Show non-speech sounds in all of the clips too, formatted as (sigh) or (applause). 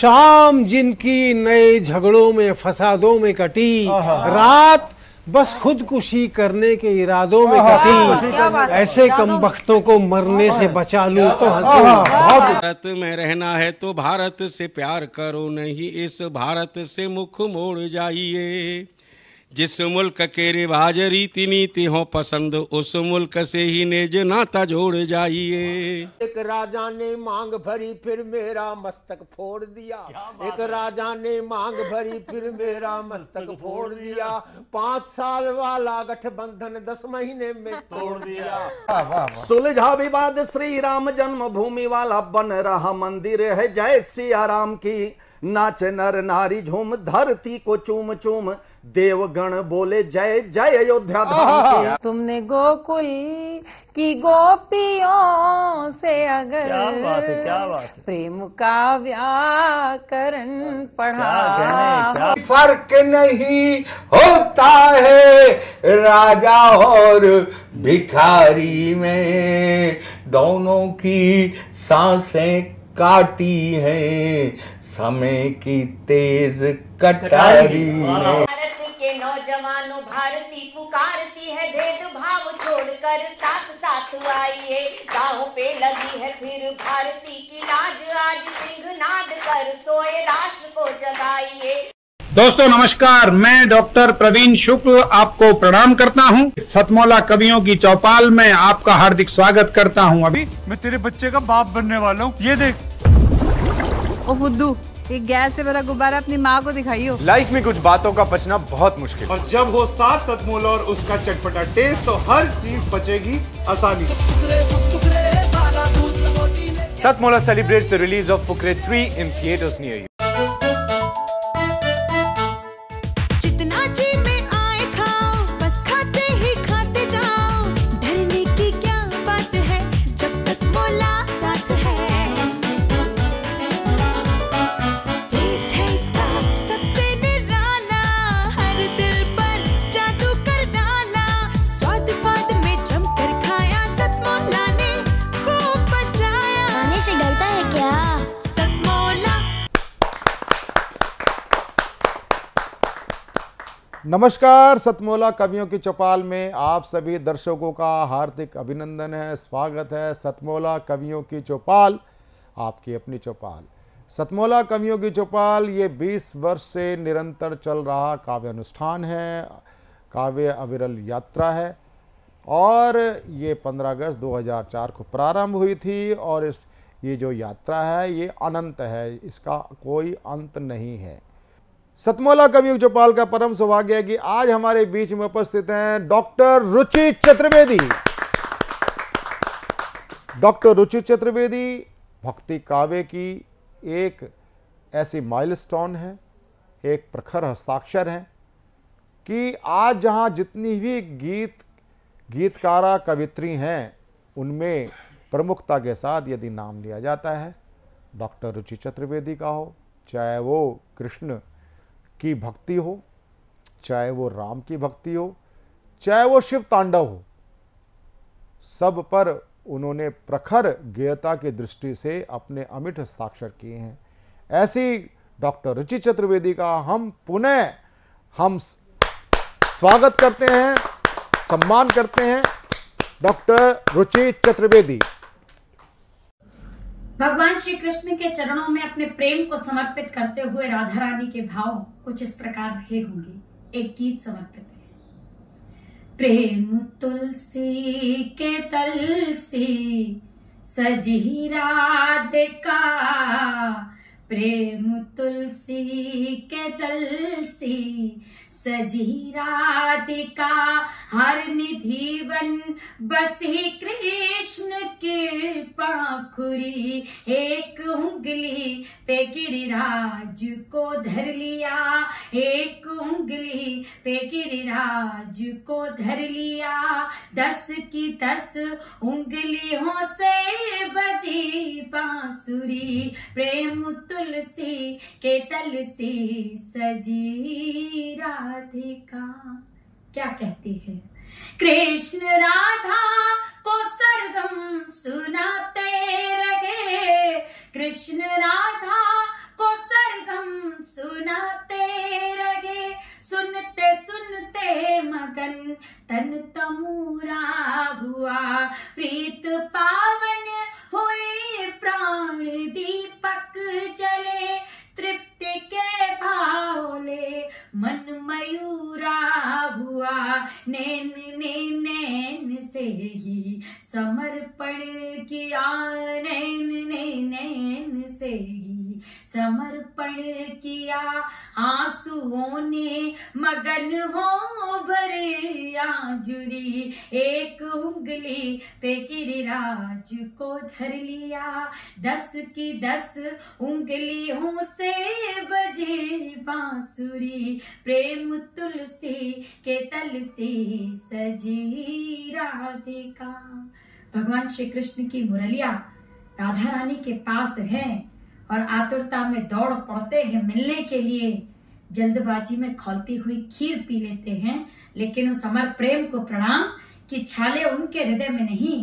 शाम जिनकी नए झगड़ों में फसादों में कटी रात बस खुदकुशी करने के इरादों में कटी ऐसे कम वक्तों को मरने से बचा लूं तो भारत में रहना है तो भारत से प्यार करो नहीं इस भारत से मुख मोड़ जाइए जिस मुल्क के रिवाज रीति नीति हो पसंद उस मुल्क से ही नेज नाता जोड़ जाइए एक राजा ने मांग भरी फिर मेरा मस्तक फोड़ दिया एक राजा ने मांग भरी फिर मेरा मस्तक फोड़ दिया पांच साल वाला गठबंधन दस महीने में (laughs) तोड़ दिया सुलझा विवाद श्री राम जन्म भूमि वाला बन रहा मंदिर है जय सिया राम की नाच नर नारी झूम धरती को चूम चूम देवगण बोले जय जय अयोध्या तुमने गोकुल की गोपियों से अगर क्या बात है क्या बात है प्रेम का व्याकरण पढ़ा फर्क नहीं होता है राजा और भिखारी में दोनों की सांसें काटी हैं समय की तेज कटारी में हाँ, हाँ। के नौजवानों भारती पुकारती है भेदभाव छोड़कर साथ साथ आइए गाँव पे लगी है फिर भारती की लाज आज सिंह नाद कर सोए राष्ट्र को जगाइए दोस्तों नमस्कार मैं डॉक्टर प्रवीण शुक्ल आपको प्रणाम करता हूं सतमौला कवियों की चौपाल में आपका हार्दिक स्वागत करता हूं अभी मैं तेरे बच्चे का बाप बनने वाला हूं ये देख ओ फुद्दू ये गैस से भरा गुब्बारा अपनी माँ को दिखाइयो लाइफ में कुछ बातों का बचना बहुत मुश्किल और जब हो सात सतमोल और उसका चटपटा टेस्ट तो हर चीज बचेगी आसानी Satmola celebrates the release of Fukrey three in theatres near you नमस्कार सतमोला कवियों की चौपाल में आप सभी दर्शकों का हार्दिक अभिनंदन है स्वागत है सतमोला कवियों की चौपाल आपकी अपनी चौपाल सतमोला कवियों की चौपाल ये 20 वर्ष से निरंतर चल रहा काव्य अनुष्ठान है काव्य अविरल यात्रा है और ये 15 अगस्त 2004 को प्रारंभ हुई थी और इस ये जो यात्रा है ये अनंत है इसका कोई अंत नहीं है सतमोला कवि जोपाल का परम सौभाग्य है कि आज हमारे बीच में उपस्थित हैं डॉक्टर रुचि चतुर्वेदी डॉक्टर रुचि चतुर्वेदी भक्ति काव्य की एक ऐसी माइलस्टोन है एक प्रखर हस्ताक्षर है कि आज जहाँ जितनी भी गीत गीतकारा कवित्री हैं उनमें प्रमुखता के साथ यदि नाम लिया जाता है डॉक्टर रुचि चतुर्वेदी का हो चाहे वो कृष्ण की भक्ति हो चाहे वो राम की भक्ति हो चाहे वो शिव तांडव हो सब पर उन्होंने प्रखर गेयता की दृष्टि से अपने अमिट हस्ताक्षर किए हैं ऐसी डॉक्टर रुचि चतुर्वेदी का हम पुनः हम स्वागत करते हैं सम्मान करते हैं डॉक्टर रुचि चतुर्वेदी भगवान श्री कृष्ण के चरणों में अपने प्रेम को समर्पित करते हुए राधा रानी के भाव कुछ इस प्रकार रहे होंगे एक गीत समर्पित है प्रेम तुलसी के तल से सजी राधिका प्रेम तुलसी के तल से सजी राधिका हर निधिवन बसे कृष्ण कृपा खुरी एक उंगली पे गिरिराज को धर लिया एक उंगली पे गिरिराज को धर लिया दस की दस उंगलियों से बजी बांसुरी प्रेम तुलसी के तल से सजी रा राधिका क्या कहती है कृष्ण राधा को सरगम सुनाते रहे कृष्ण राधा को सरगम सुनाते रहे सुनते सुनते मगन तन तमूरा हुआ प्रीत पावन हुए प्राण दीपक चले तृप्ति के ले मन मयूरा हुआ नैन ने नैन से ही समर्पण किया नैन ने नैन से ही समर्पण किया आंसुओं ने मगन हो भरे आजुरी एक उंगली पे गिरिराज को धर लिया दस की दस उंगलियों से बजे बांसुरी प्रेम तुलसी के तल से सजी राधिका भगवान श्री कृष्ण की मुरलिया राधा रानी के पास है और आतुरता में दौड़ पड़ते हैं मिलने के लिए जल्दबाजी में खोलती हुई खीर पी लेते हैं लेकिन उस अमर प्रेम को प्रणाम कि छाले उनके हृदय में नहीं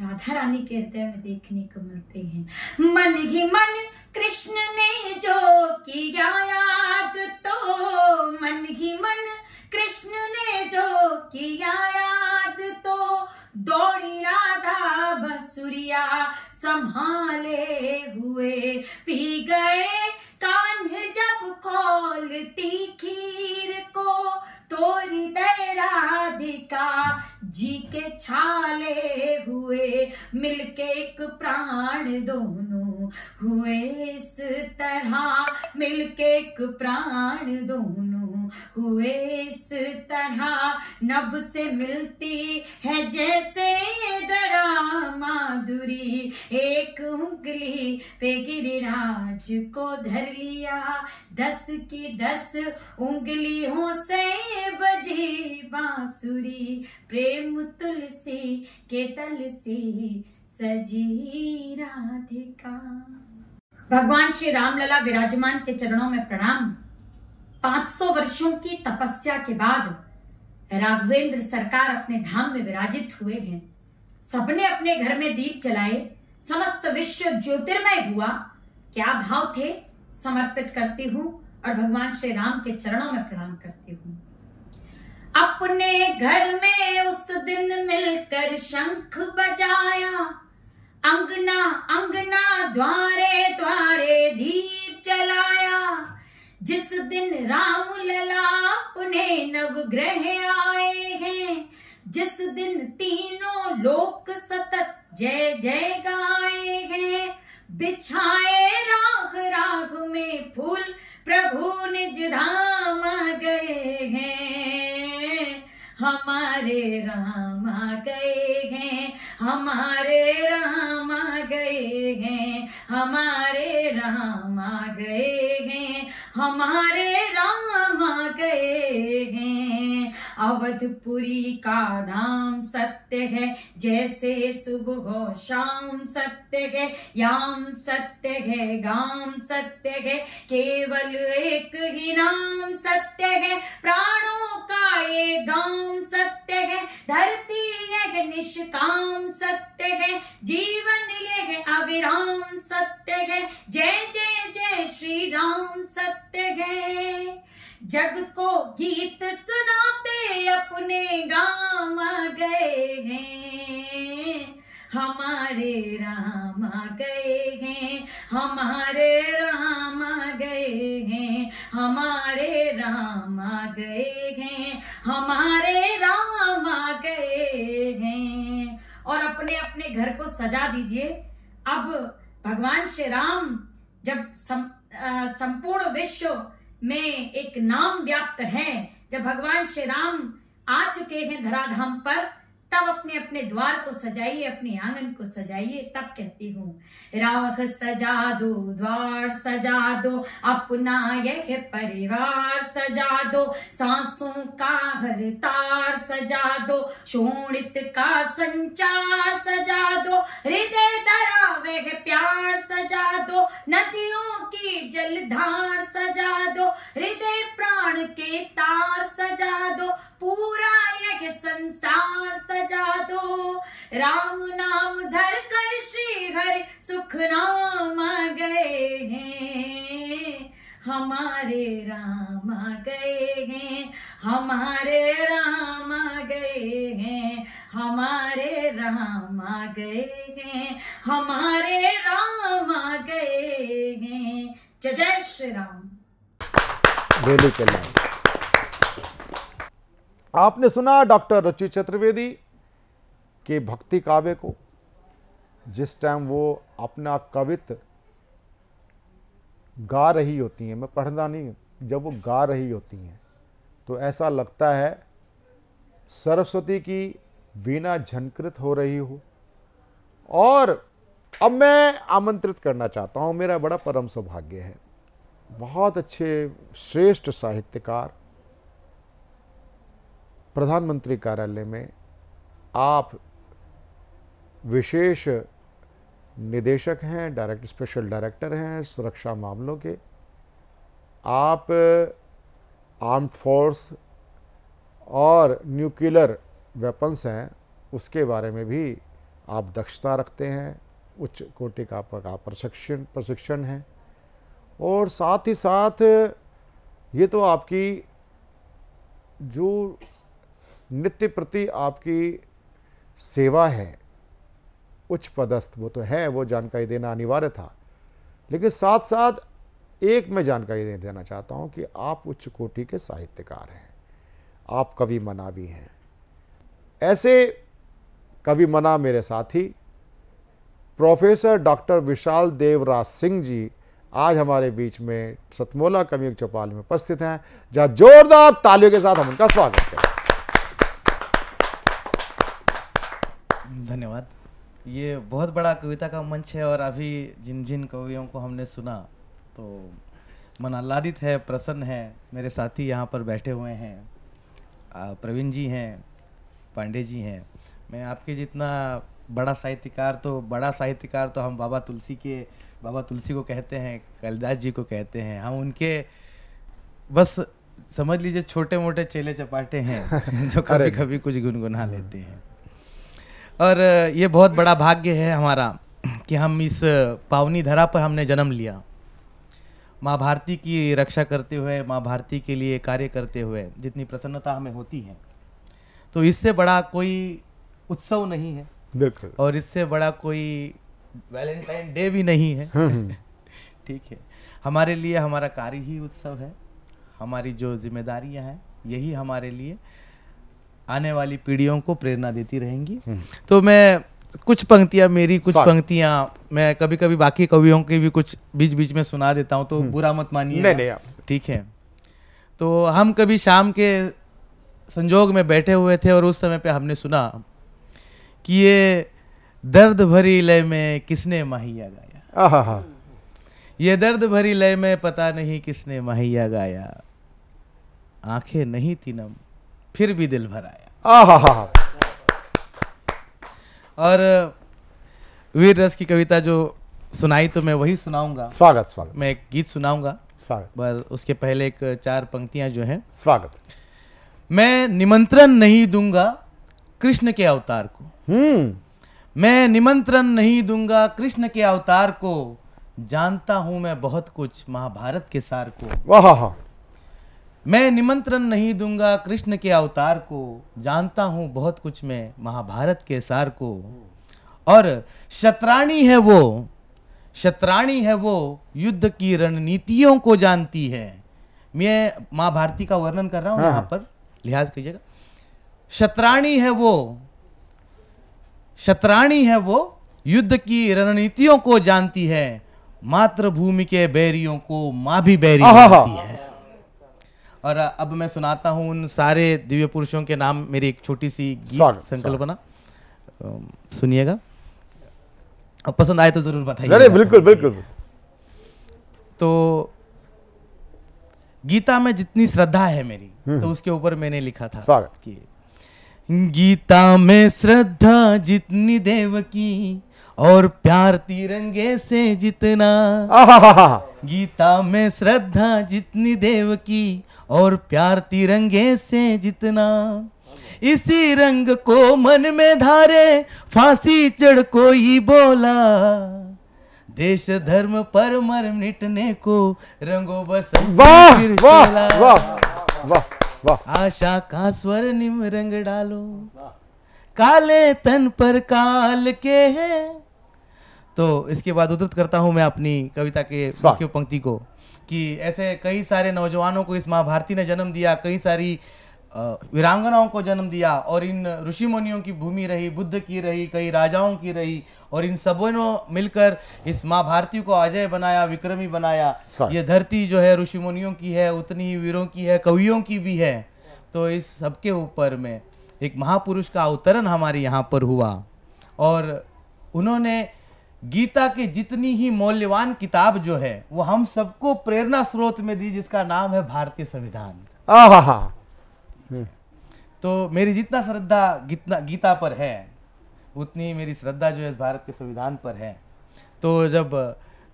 राधा रानी के हृदय में देखने को मिलते हैं मन ही मन कृष्ण ने जो किया याद तो मन ही मन कृष्ण ने जो किया याद तो दौड़ी राधा बसुरिया संभाले हुए पी गए कान जब खोलती खीर को तो हृदय राधिका जी के छाले हुए मिलके एक प्राण दोनों हुए इस तरह मिलके एक प्राण दोनों हुए इस तरह नब से मिलती है जैसे दरा माधुरी एक उंगली पे गिरिराज को धर लिया दस की दस उंगलियों से बजी बांसुरी प्रेम तुलसी के तल से सजी राधिका भगवान श्री रामलला विराजमान के चरणों में प्रणाम 500 वर्षों की तपस्या के बाद राघवेंद्र सरकार अपने धाम में विराजित हुए हैं सबने अपने घर में दीप जलाए समस्त विश्व ज्योतिर्मय हुआ क्या भाव थे समर्पित करती हूँ और भगवान श्री राम के चरणों में प्रणाम करती हूँ अपने घर में उस दिन मिलकर शंख बजाया अंगना अंगना द्वारे द्वारे दीप जलाया जिस दिन राम लला अपने नवग्रह आए हैं जिस दिन तीनों लोक सतत जय जय गाए हैं बिछाए राग राग में फूल प्रभु निज धाम गए हैं हमारे राम गए हैं हमारे राम गए हैं हमारे राम गए हैं हमारे राम गए हैं अवधपुरी का धाम सत्य है जैसे सुबह शाम सत्य है याम सत्य है गाम सत्य है केवल एक ही नाम सत्य है प्राणों का ये गाम सत्य है धरती यह निष्काम सत्य है जीवन यह अविराम सत्य है जय जय जय श्री राम सत्य है जग को गीत सुनाते अपने गाँव गए हैं हमारे राम गए हैं हमारे राम गए हैं हमारे राम गए हैं हमारे राम गए हैं और अपने अपने घर को सजा दीजिए अब भगवान श्री राम जब सम, संपूर्ण विश्व में एक नाम व्याप्त है जब भगवान श्री राम आ चुके हैं धराधाम पर तब अपने अपने द्वार को सजाइए अपने आंगन को सजाइए तब कहती हूँ राख सजा दो द्वार सजा दो अपना यह परिवार सजा दो सांसों का घर तार सजा दो शोणित का संचार सजा दो हृदय धरा वह प्यार सजा दो नदियों की जलधार सजा दो हृदय प्राण के तार सजा दो पूरा यह संसार सजा सजा दो राम नाम धर कर श्री हरि सुख नाम आ गए हैं हमारे राम आ गए हैं हमारे राम आ गए हैं हमारे राम आ गए हैं हमारे राम आ गए हैं जय जय श्री राम आपने सुना डॉक्टर रुचि चतुर्वेदी कि भक्ति काव्य को जिस टाइम वो अपना कवित गा रही होती हैं मैं पढ़ना नहीं जब वो गा रही होती हैं तो ऐसा लगता है सरस्वती की वीणा झनकृत हो रही हो और अब मैं आमंत्रित करना चाहता हूँ मेरा बड़ा परम सौभाग्य है बहुत अच्छे श्रेष्ठ साहित्यकार प्रधानमंत्री कार्यालय में आप विशेष निदेशक हैं डायरेक्ट स्पेशल डायरेक्टर हैं सुरक्षा मामलों के आप आर्म फोर्स और न्यूक्लियर वेपन्स हैं उसके बारे में भी आप दक्षता रखते हैं उच्च कोटि का आपका प्रशिक्षण प्रशिक्षण है और साथ ही साथ ये तो आपकी जो नित्य प्रति आपकी सेवा है उच्च पदस्थ वो तो है वो जानकारी देना अनिवार्य था लेकिन साथ साथ एक मैं जानकारी दे देना चाहता हूँ कि आप उच्च कोटि के साहित्यकार हैं आप कवि मना भी हैं ऐसे कवि मना मेरे साथी प्रोफेसर डॉक्टर विशाल देवराज सिंह जी आज हमारे बीच में सतमोला कवि चौपाल में उपस्थित हैं जहाँ जोरदार तालियों के साथ हम उनका स्वागत करें धन्यवाद ये बहुत बड़ा कविता का मंच है और अभी जिन जिन कवियों को हमने सुना तो मन आह्लादित है प्रसन्न है मेरे साथी यहाँ पर बैठे हुए हैं प्रवीण जी हैं पांडे जी हैं मैं आपके जितना बड़ा साहित्यकार तो बड़ा साहित्यकार तो हम बाबा तुलसी के बाबा तुलसी को कहते हैं कलिदास जी को कहते हैं हम उनके बस समझ लीजिए छोटे मोटे चेले चपाटे हैं (laughs) जो कभी कभी कुछ गुनगुना लेते हैं और ये बहुत बड़ा भाग्य है हमारा कि हम इस पावनी धरा पर हमने जन्म लिया माँ भारती की रक्षा करते हुए माँ भारती के लिए कार्य करते हुए जितनी प्रसन्नता हमें होती है तो इससे बड़ा कोई उत्सव नहीं है बिल्कुल और इससे बड़ा कोई वैलेंटाइन डे भी नहीं है हम्म, हम्म। (laughs) ठीक है हमारे लिए हमारा कार्य ही उत्सव है हमारी जो जिम्मेदारियां हैं यही हमारे लिए आने वाली पीढ़ियों को प्रेरणा देती रहेंगी हम्म। तो मैं कुछ पंक्तियां मेरी कुछ पंक्तियां मैं कभी कभी बाकी कवियों की भी कुछ बीच बीच में सुना देता हूँ तो हम्म। बुरा मत मानिए ठीक है तो हम कभी शाम के संजोग में बैठे हुए थे और उस समय पे हमने सुना कि ये दर्द भरी लय में किसने माहिया गाया ये दर्द भरी लय में पता नहीं किसने माहिया गाया आंखें नहीं थी नम फिर भी दिल भर आया और वीर रस की कविता जो सुनाई तो मैं वही सुनाऊंगा स्वागत स्वागत मैं एक गीत सुनाऊंगा स्वागत पर उसके पहले एक चार पंक्तियां जो हैं स्वागत मैं निमंत्रण नहीं दूंगा कृष्ण के अवतार को हम्म मैं निमंत्रण नहीं दूंगा कृष्ण के अवतार को जानता हूं मैं बहुत कुछ महाभारत के सार को वाह मैं निमंत्रण नहीं दूंगा कृष्ण के अवतार को जानता हूं बहुत कुछ मैं महाभारत के सार को और शत्राणी है वो शत्राणी है वो युद्ध की रणनीतियों को जानती है मैं माँ भारती का वर्णन कर रहा हूं हाँ। यहाँ पर लिहाज कीजिएगा शत्राणी है वो शत्राणी है वो युद्ध की रणनीतियों को जानती है मातृभूमि के बैरियों को माँ भी बैरी जानती है और अब मैं सुनाता हूँ उन सारे दिव्य पुरुषों के नाम मेरी एक छोटी सी गीत संकल्पना सुनिएगा अब पसंद आए तो जरूर बताइए अरे बिल्कुल बिल्कुल तो गीता में जितनी श्रद्धा है मेरी हम्म। तो उसके ऊपर मैंने लिखा था कि गीता में श्रद्धा जितनी देव की और प्यार तिरंगे से जितना गीता में श्रद्धा जितनी देव की और प्यार तिरंगे से जितना इसी रंग को मन में धारे फांसी चढ़ कोई बोला देश धर्म पर मर मिटने को रंगो बस आशा का स्वर निम रंग डालो काले तन पर काल के हैं तो इसके बाद उद्धृत करता हूँ मैं अपनी कविता के मुख्य पंक्ति को कि ऐसे कई सारे नौजवानों को इस माँ भारती ने जन्म दिया कई सारी वीरांगनाओं को जन्म दिया और इन ऋषि मुनियों की भूमि रही बुद्ध की रही कई राजाओं की रही और इन सबों मिलकर इस माँ भारती को अजय बनाया विक्रमी बनाया ये धरती जो है ऋषि मुनियों की है उतनी ही वीरों की है कवियों की भी है तो इस सबके ऊपर में एक महापुरुष का अवतरण हमारे यहाँ पर हुआ और उन्होंने गीता की जितनी ही मूल्यवान किताब जो है वो हम सबको प्रेरणा स्रोत में दी जिसका नाम है भारतीय संविधान हम्म। तो मेरी जितना श्रद्धा गीता पर है उतनी मेरी श्रद्धा जो है भारत के संविधान पर है तो जब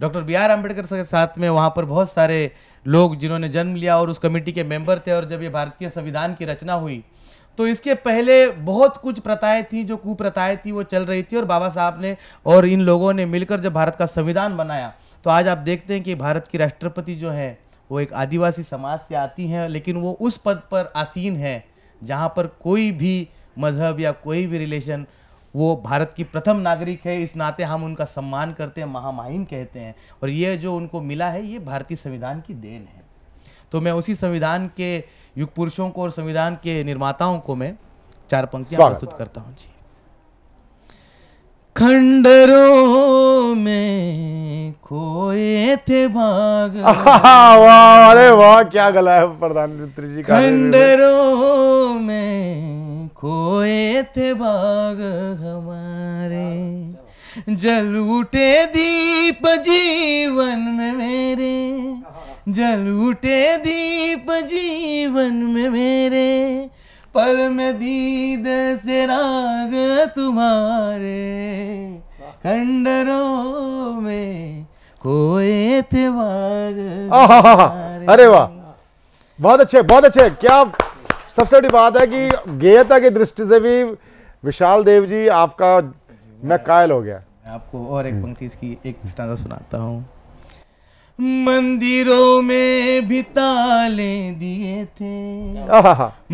डॉक्टर बी आर अम्बेडकर के साथ में वहाँ पर बहुत सारे लोग जिन्होंने जन्म लिया और उस कमेटी के मेंबर थे और जब ये भारतीय संविधान की रचना हुई तो इसके पहले बहुत कुछ प्रथाएं थी जो कुप्रथाएं थी वो चल रही थी और बाबा साहब ने और इन लोगों ने मिलकर जब भारत का संविधान बनाया तो आज आप देखते हैं कि भारत की राष्ट्रपति जो है वो एक आदिवासी समाज से आती हैं लेकिन वो उस पद पर आसीन है जहाँ पर कोई भी मज़हब या कोई भी रिलेशन वो भारत की प्रथम नागरिक है इस नाते हम उनका सम्मान करते हैं महामहिम कहते हैं और ये जो उनको मिला है ये भारतीय संविधान की देन है तो मैं उसी संविधान के युग पुरुषों को और संविधान के निर्माताओं को मैं चार पंक्तियां प्रस्तुत करता हूँ जी खंडरों में खोए थे भाग (laughs) वाह अरे वाह क्या गला है प्रधानमंत्री जी खंडरों में खोए थे भाग हमारे जल उठे दीप जीवन में मेरे हाँ। जल उठे दीप जीवन में मेरे पल में दीद से राग तुम्हारे खंडरों में खोए थे वार अरे वाह बहुत अच्छे बहुत अच्छे क्या सबसे बड़ी बात है कि गेयता की दृष्टि से भी विशाल देव जी आपका मैं कायल हो गया आपको और एक पंक्ति इसकी एक स्टांजा सुनाता हूँ मंदिरों में भी ताले दिए थे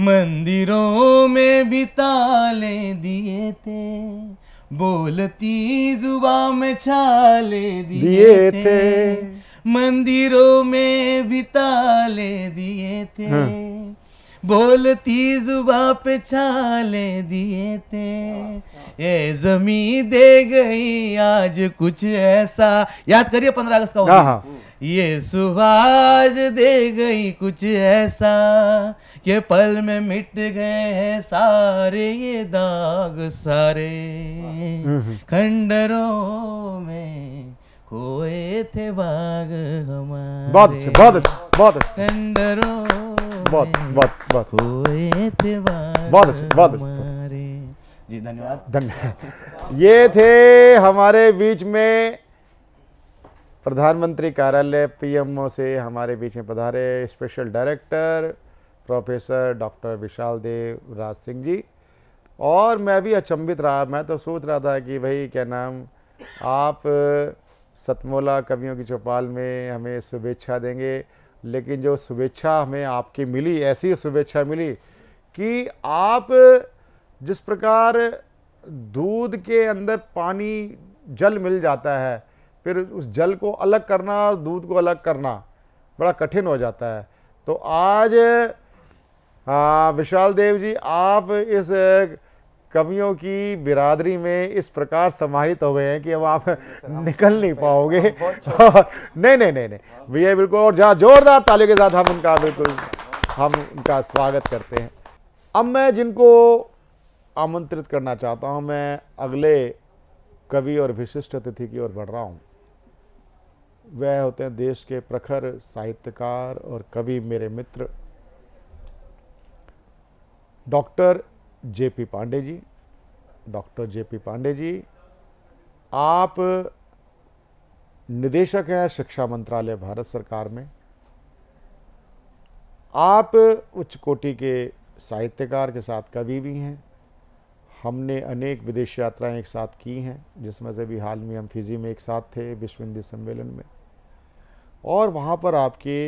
मंदिरों में भी ताले दिए थे बोलती जुबा में छाले दिए थे, मंदिरों में भी ताले दिए थे हाँ। बोलती जुबा पे छाले दिए थे ये जमी दे गई आज कुछ ऐसा याद करिए पंद्रह अगस्त का ये सुबाज दे गई कुछ ऐसा कि पल में मिट गए हैं सारे ये दाग सारे खंडरों में खोए थे बाग हमारे बहुत अच्छा बहुत अच्छा बहुत अच्छा। खंडरों बहुत बहुत बहुत खोए थे बाग बहुत अच्छा बहुत अच्छा जी धन्यवाद धन्यवाद (laughs) ये थे हमारे बीच में प्रधानमंत्री कार्यालय पीएमओ से हमारे बीच में पधारे special director professor doctor Vishal Dev Raj Singh ji और मैं भी अचंभित रहा मैं तो सोच रहा था कि भाई क्या नाम आप सतमोला कवियों की चौपाल में हमें शुभेच्छा देंगे लेकिन जो शुभेच्छा हमें आपकी मिली ऐसी शुभेच्छा मिली कि आप जिस प्रकार दूध के अंदर पानी जल मिल जाता है फिर उस जल को अलग करना और दूध को अलग करना बड़ा कठिन हो जाता है तो आज आ, विशाल देव जी आप इस कवियों की बिरादरी में इस प्रकार समाहित हो गए हैं कि अब आप (laughs) निकल नहीं पाओगे (laughs) नहीं नहीं नहीं नहीं भैया बिल्कुल और जहाँ जोरदार तालियों के साथ हम उनका बिल्कुल हम उनका स्वागत करते हैं अब मैं जिनको आमंत्रित करना चाहता हूँ मैं अगले कवि और विशिष्ट अतिथि की ओर बढ़ रहा हूँ वह होते हैं देश के प्रखर साहित्यकार और कवि मेरे मित्र doctor J P Pandey ji doctor J P Pandey ji आप निदेशक हैं शिक्षा मंत्रालय भारत सरकार में आप उच्च कोटि के साहित्यकार के साथ कवि भी हैं हमने अनेक विदेश यात्राएं एक साथ की हैं जिसमें से भी हाल में हम फिजी में एक साथ थे विश्व हिंदी सम्मेलन में और वहाँ पर आपके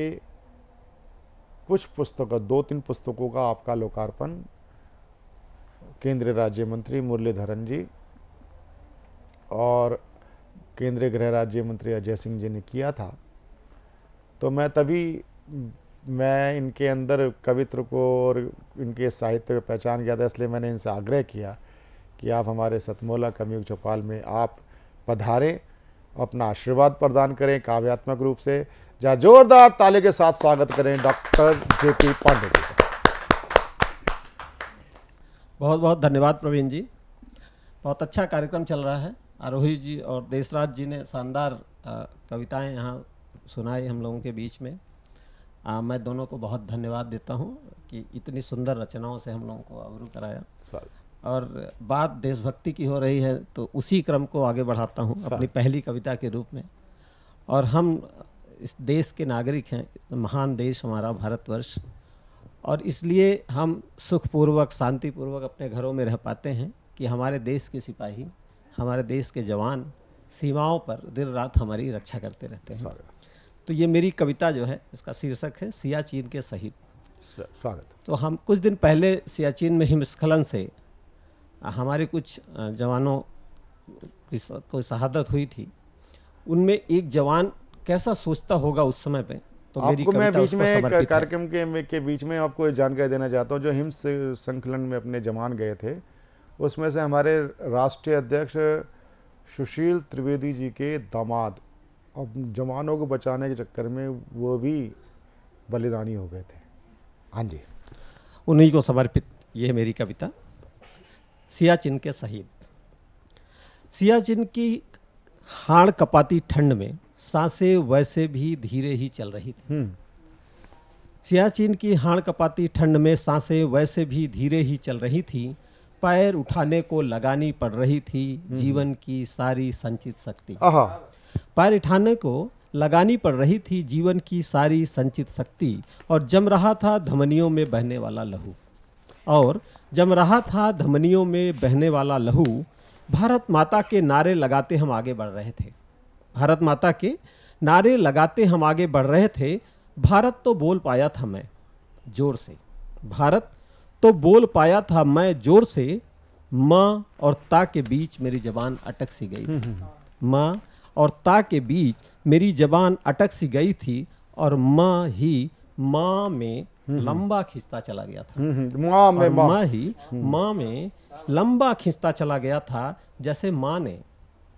कुछ पुस्तक दो तीन पुस्तकों का आपका लोकार्पण केंद्रीय राज्य मंत्री मुरलीधरन जी और केंद्रीय गृह राज्य मंत्री अजय सिंह जी ने किया था तो मैं तभी मैं इनके अंदर कवित्र को और इनके साहित्य को पहचान गया था इसलिए मैंने इनसे आग्रह किया कि आप हमारे सतमोला कमयुग चौपाल में आप पधारें अपना आशीर्वाद प्रदान करें काव्यात्मक रूप से जहाँ जोरदार ताले के साथ स्वागत करें doctor J P Pandey ji बहुत बहुत धन्यवाद प्रवीण जी बहुत अच्छा कार्यक्रम चल रहा है आरोही जी और देशराज जी ने शानदार कविताएं यहाँ सुनाई हम लोगों के बीच में आ, मैं दोनों को बहुत धन्यवाद देता हूँ कि इतनी सुंदर रचनाओं से हम लोगों को अवरू कराया स्वागत और बात देशभक्ति की हो रही है तो उसी क्रम को आगे बढ़ाता हूँ अपनी पहली कविता के रूप में और हम इस देश के नागरिक हैं महान देश हमारा भारतवर्ष और इसलिए हम सुखपूर्वक शांतिपूर्वक अपने घरों में रह पाते हैं कि हमारे देश के सिपाही हमारे देश के जवान सीमाओं पर दिन रात हमारी रक्षा करते रहते हैं तो ये मेरी कविता जो है इसका शीर्षक है सियाचिन के शहीद स्वागत तो हम कुछ दिन पहले सियाचिन में हिमस्खलन से हमारे कुछ जवानों की कोई शहादत हुई थी उनमें एक जवान कैसा सोचता होगा उस समय पे तो आपको मैं बीच में कार्यक्रम के के बीच में आपको जानकारी देना चाहता हूँ जो हिम संकलन में अपने जवान गए थे उसमें से हमारे राष्ट्रीय अध्यक्ष सुशील त्रिवेदी जी के दामाद अब जवानों को बचाने के चक्कर में वो भी बलिदानी हो गए थे हाँ जी उन्हीं को समर्पित ये मेरी कविता सियाचिन के सहित सियाचिन की हाड़ कपाती ठंड में सांसें वैसे भी धीरे ही चल रही थी हम्म। सियाचिन की हाड़ कपाती ठंड में सांसें वैसे भी धीरे ही चल रही थी पैर उठाने को लगानी पड़ रही थी हम्म। जीवन की सारी संचित शक्ति पैर उठाने को लगानी पड़ रही थी जीवन की सारी संचित शक्ति और जम रहा था धमनियों में बहने वाला लहू और जम रहा था धमनियों में बहने वाला लहू भारत माता के नारे लगाते हम आगे बढ़ रहे थे भारत माता के नारे लगाते हम आगे बढ़ रहे थे भारत तो बोल पाया था मैं जोर से भारत तो बोल पाया था मैं जोर से माँ और ता के बीच मेरी जबान अटक सी गई थी हम्म, हम्म। माँ और ता के बीच मेरी जबान अटक सी गई थी और माँ ही माँ में लंबा खींचता चला गया था माँ में माँ ही हम्म। माँ में लंबा खींचता चला गया था जैसे माँ ने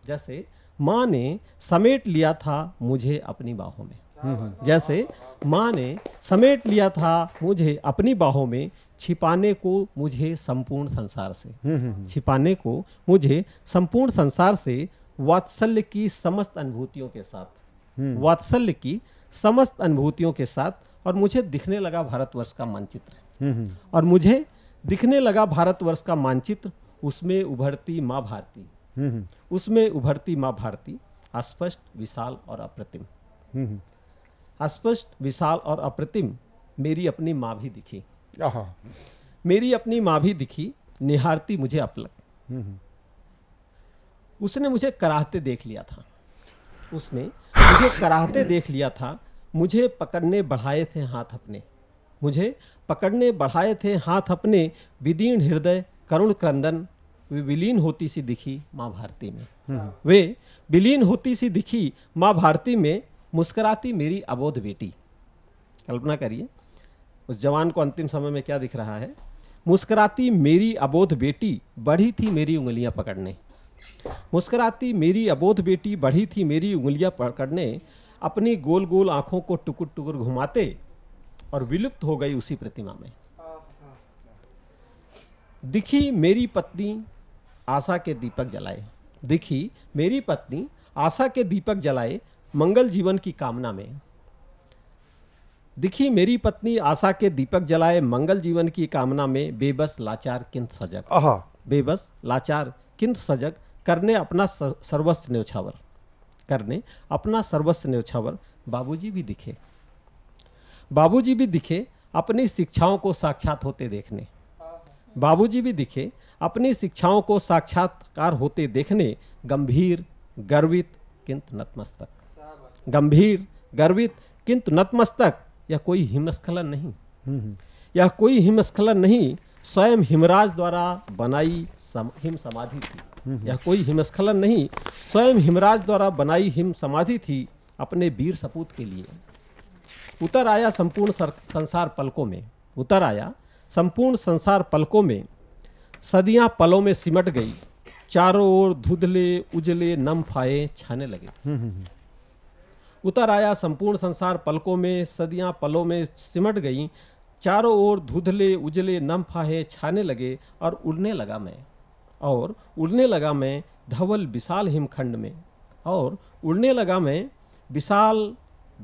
जैसे माँ ने समेट लिया था मुझे अपनी बाहों में जैसे माँ ने समेट लिया था मुझे अपनी बाहों में छिपाने को मुझे संपूर्ण संसार से छिपाने को मुझे संपूर्ण संसार से वात्सल्य की समस्त अनुभूतियों के साथ हम्म। वात्सल्य की समस्त अनुभूतियों के साथ और मुझे दिखने लगा भारतवर्ष का मानचित्र हम्म, हम्म। और मुझे दिखने लगा भारतवर्ष का मानचित्र उसमें उभरती माँ भारती हम्म, उसमें उभरती माँ भारती अस्पष्ट विशाल और अप्रतिम अस्पष्ट विशाल और अप्रतिम मेरी अपनी माँ भी दिखी मेरी अपनी माँ भी दिखी निहारती मुझे अपलक उसने मुझे कराहते देख लिया था उसने मुझे कराहते देख लिया था मुझे पकड़ने बढ़ाए थे हाथ अपने मुझे पकड़ने बढ़ाए थे हाथ अपने विदीर्ण हृदय करुण क्रंदन वे विलीन होती सी दिखी माँ भारती में हम्म। वे विलीन होती सी दिखी माँ भारती में मुस्कराती मेरी अबोध बेटी कल्पना करिए उस जवान को अंतिम समय में क्या दिख रहा है मुस्कराती मेरी अबोध बेटी बढ़ी थी मेरी उंगलियां पकड़ने मुस्कराती मेरी अबोध बेटी बढ़ी थी मेरी उंगलियां पकड़ने अपनी गोल गोल आंखों को टुकुर टुकुर घुमाते और विलुप्त हो गई उसी प्रतिमा में दिखी मेरी पत्नी आशा के दीपक जलाए दिखी मेरी पत्नी आशा के दीपक जलाए मंगल जीवन की कामना में दिखी मेरी पत्नी आशा के दीपक जलाए मंगल जीवन की कामना में बेबस लाचार किंत सजग बेबस लाचार किंत सजग करने अपना सर्वस्व न्यौछावर करने अपना सर्वस्व न्यौछावर बाबूजी भी दिखे बाबूजी भी दिखे अपनी शिक्षाओं को साक्षात होते देखने बाबूजी भी दिखे अपनी शिक्षाओं को साक्षात्कार होते देखने गंभीर गर्वित किंतु नतमस्तक गंभीर गर्वित किंतु नतमस्तक यह कोई हिमस्खलन नहीं हम्म, हम्म। यह कोई हिमस्खलन नहीं स्वयं हिमराज द्वारा बनाई सम, हिम समाधि थी यह कोई हिमस्खलन नहीं स्वयं हिमराज द्वारा बनाई हिम समाधि थी अपने वीर सपूत के लिए उतर आया संपूर्ण संसार पलकों में उतर आया संपूर्ण संसार पलकों में सदियां पलों में सिमट गई चारों ओर धुधले उजले नम फाये छाने लगे उतर आया संपूर्ण संसार पलकों में सदियां पलों में सिमट गई चारों ओर धुधले उजले नम फाहे छाने लगे और उड़ने लगा मैं और उड़ने लगा मैं धवल विशाल हिमखंड में और उड़ने लगा मैं विशाल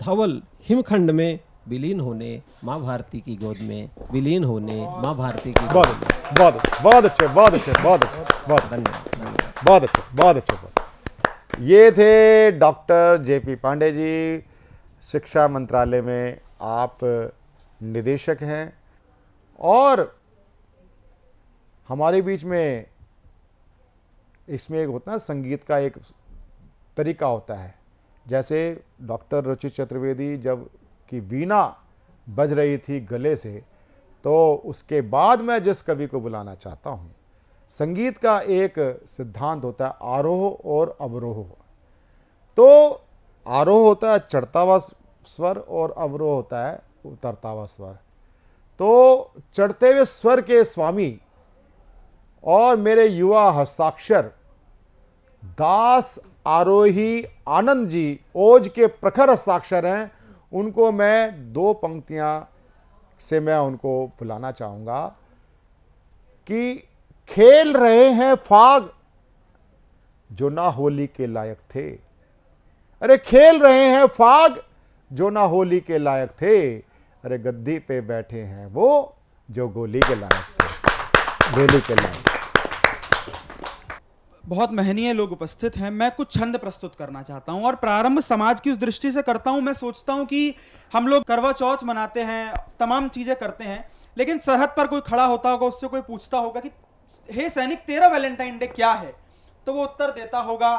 धवल हिमखंड में विलीन होने माँ भारती की गोद में विलीन होने माँ भारती की बहुत बहुत बहुत अच्छे बहुत अच्छे बहुत अच्छे बहुत धन्यवाद बहुत अच्छे बहुत अच्छे ये थे doctor J P Pandey ji शिक्षा मंत्रालय में आप निदेशक हैं और हमारे बीच में इसमें एक होता है संगीत का एक तरीका होता है जैसे डॉक्टर रुचि चतुर्वेदी जब की वीणा बज रही थी गले से तो उसके बाद मैं जिस कवि को बुलाना चाहता हूँ संगीत का एक सिद्धांत होता है आरोह और अवरोह तो आरोह होता है चढ़ता हुआ स्वर और अवरोह होता है उतरता हुआ स्वर तो चढ़ते हुए स्वर के स्वामी और मेरे युवा हस्ताक्षर दास आरोही आनंद जी ओज के प्रखर हस्ताक्षर हैं उनको मैं दो पंक्तियां से मैं उनको बुलाना चाहूंगा कि खेल रहे हैं फाग जो ना होली के लायक थे अरे खेल रहे हैं फाग जो ना होली के लायक थे अरे गद्दी पे बैठे हैं वो जो गोली के लायक थे गोली के लायक बहुत महनीय लोग उपस्थित हैं मैं कुछ छंद प्रस्तुत करना चाहता हूं और प्रारंभ समाज की उस दृष्टि से करता हूं मैं सोचता हूं कि हम लोग करवा चौथ मनाते हैं तमाम चीज़ें करते हैं लेकिन सरहद पर कोई खड़ा होता होगा उससे कोई पूछता होगा कि हे सैनिक तेरा वैलेंटाइन डे क्या है तो वो उत्तर देता होगा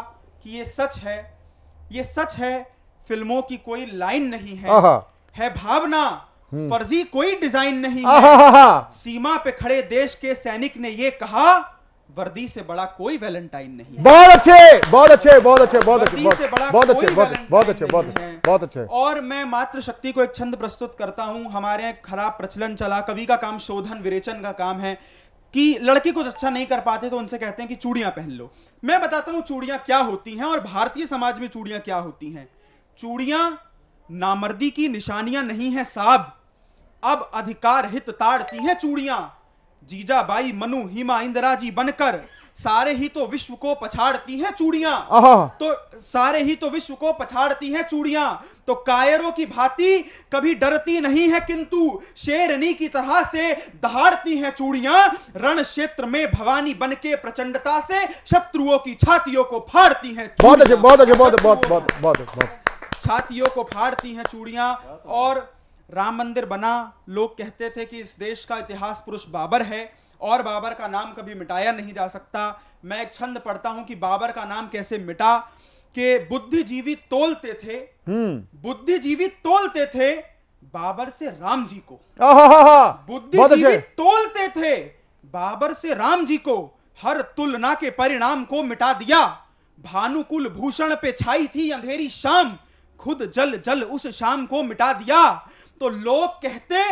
कि ये सच है ये सच है फिल्मों की कोई लाइन नहीं है है भावना हम्म। फर्जी कोई डिजाइन नहीं है सीमा पे खड़े देश के सैनिक ने ये कहा वर्दी से बड़ा कोई वैलेंटाइन नहीं बहुत अच्छे बहुत अच्छे बहुत अच्छे बहुत अच्छे बहुत अच्छे बहुत अच्छे बहुत अच्छे बहुत अच्छे और मैं मात्र शक्ति को एक छंद प्रस्तुत करता हूं हमारे खराब प्रचलन चला कवि का काम शोधन विरेचन का काम है कि लड़की कुछ अच्छा नहीं कर पाते तो उनसे कहते हैं कि चूड़ियां पहन लो मैं बताता हूं चूड़ियां क्या होती हैं और भारतीय समाज में चूड़ियां क्या होती हैं चूड़ियां नामर्दी की निशानियां नहीं है साहब अब अधिकार हित ताड़ती हैं चूड़ियां जीजा बाई मनु हिमा इंदिरा जी बनकर सारे ही तो विश्व को पछाड़ती हैं चूड़िया तो सारे ही तो विश्व को पछाड़ती हैं चूड़िया तो कायरों की भांति कभी डरती नहीं है किंतु शेरनी की तरह से दहाड़ती हैं चूड़िया रण क्षेत्र में भवानी बन के प्रचंडता से शत्रुओं की छातियों को फाड़ती हैं बहुत अच्छे बहुत अच्छे बहुत बहुत बहुत छातियों को फाड़ती हैं चूड़िया और राम मंदिर बना लोग कहते थे कि इस देश का इतिहास पुरुष बाबर है और बाबर का नाम कभी मिटाया नहीं जा सकता मैं एक छंद पढ़ता हूं कि बाबर का नाम कैसे मिटा के बुद्धिजीवी तोलते थे हम्म। बुद्धिजीवी तोलते थे बाबर से राम जी को बुद्धिजीवी तोलते थे बाबर से राम जी को हर तुलना के परिणाम को मिटा दिया भानुकुल भूषण पे छाई थी अंधेरी शाम खुद जल जल उस शाम को मिटा दिया तो लोग कहते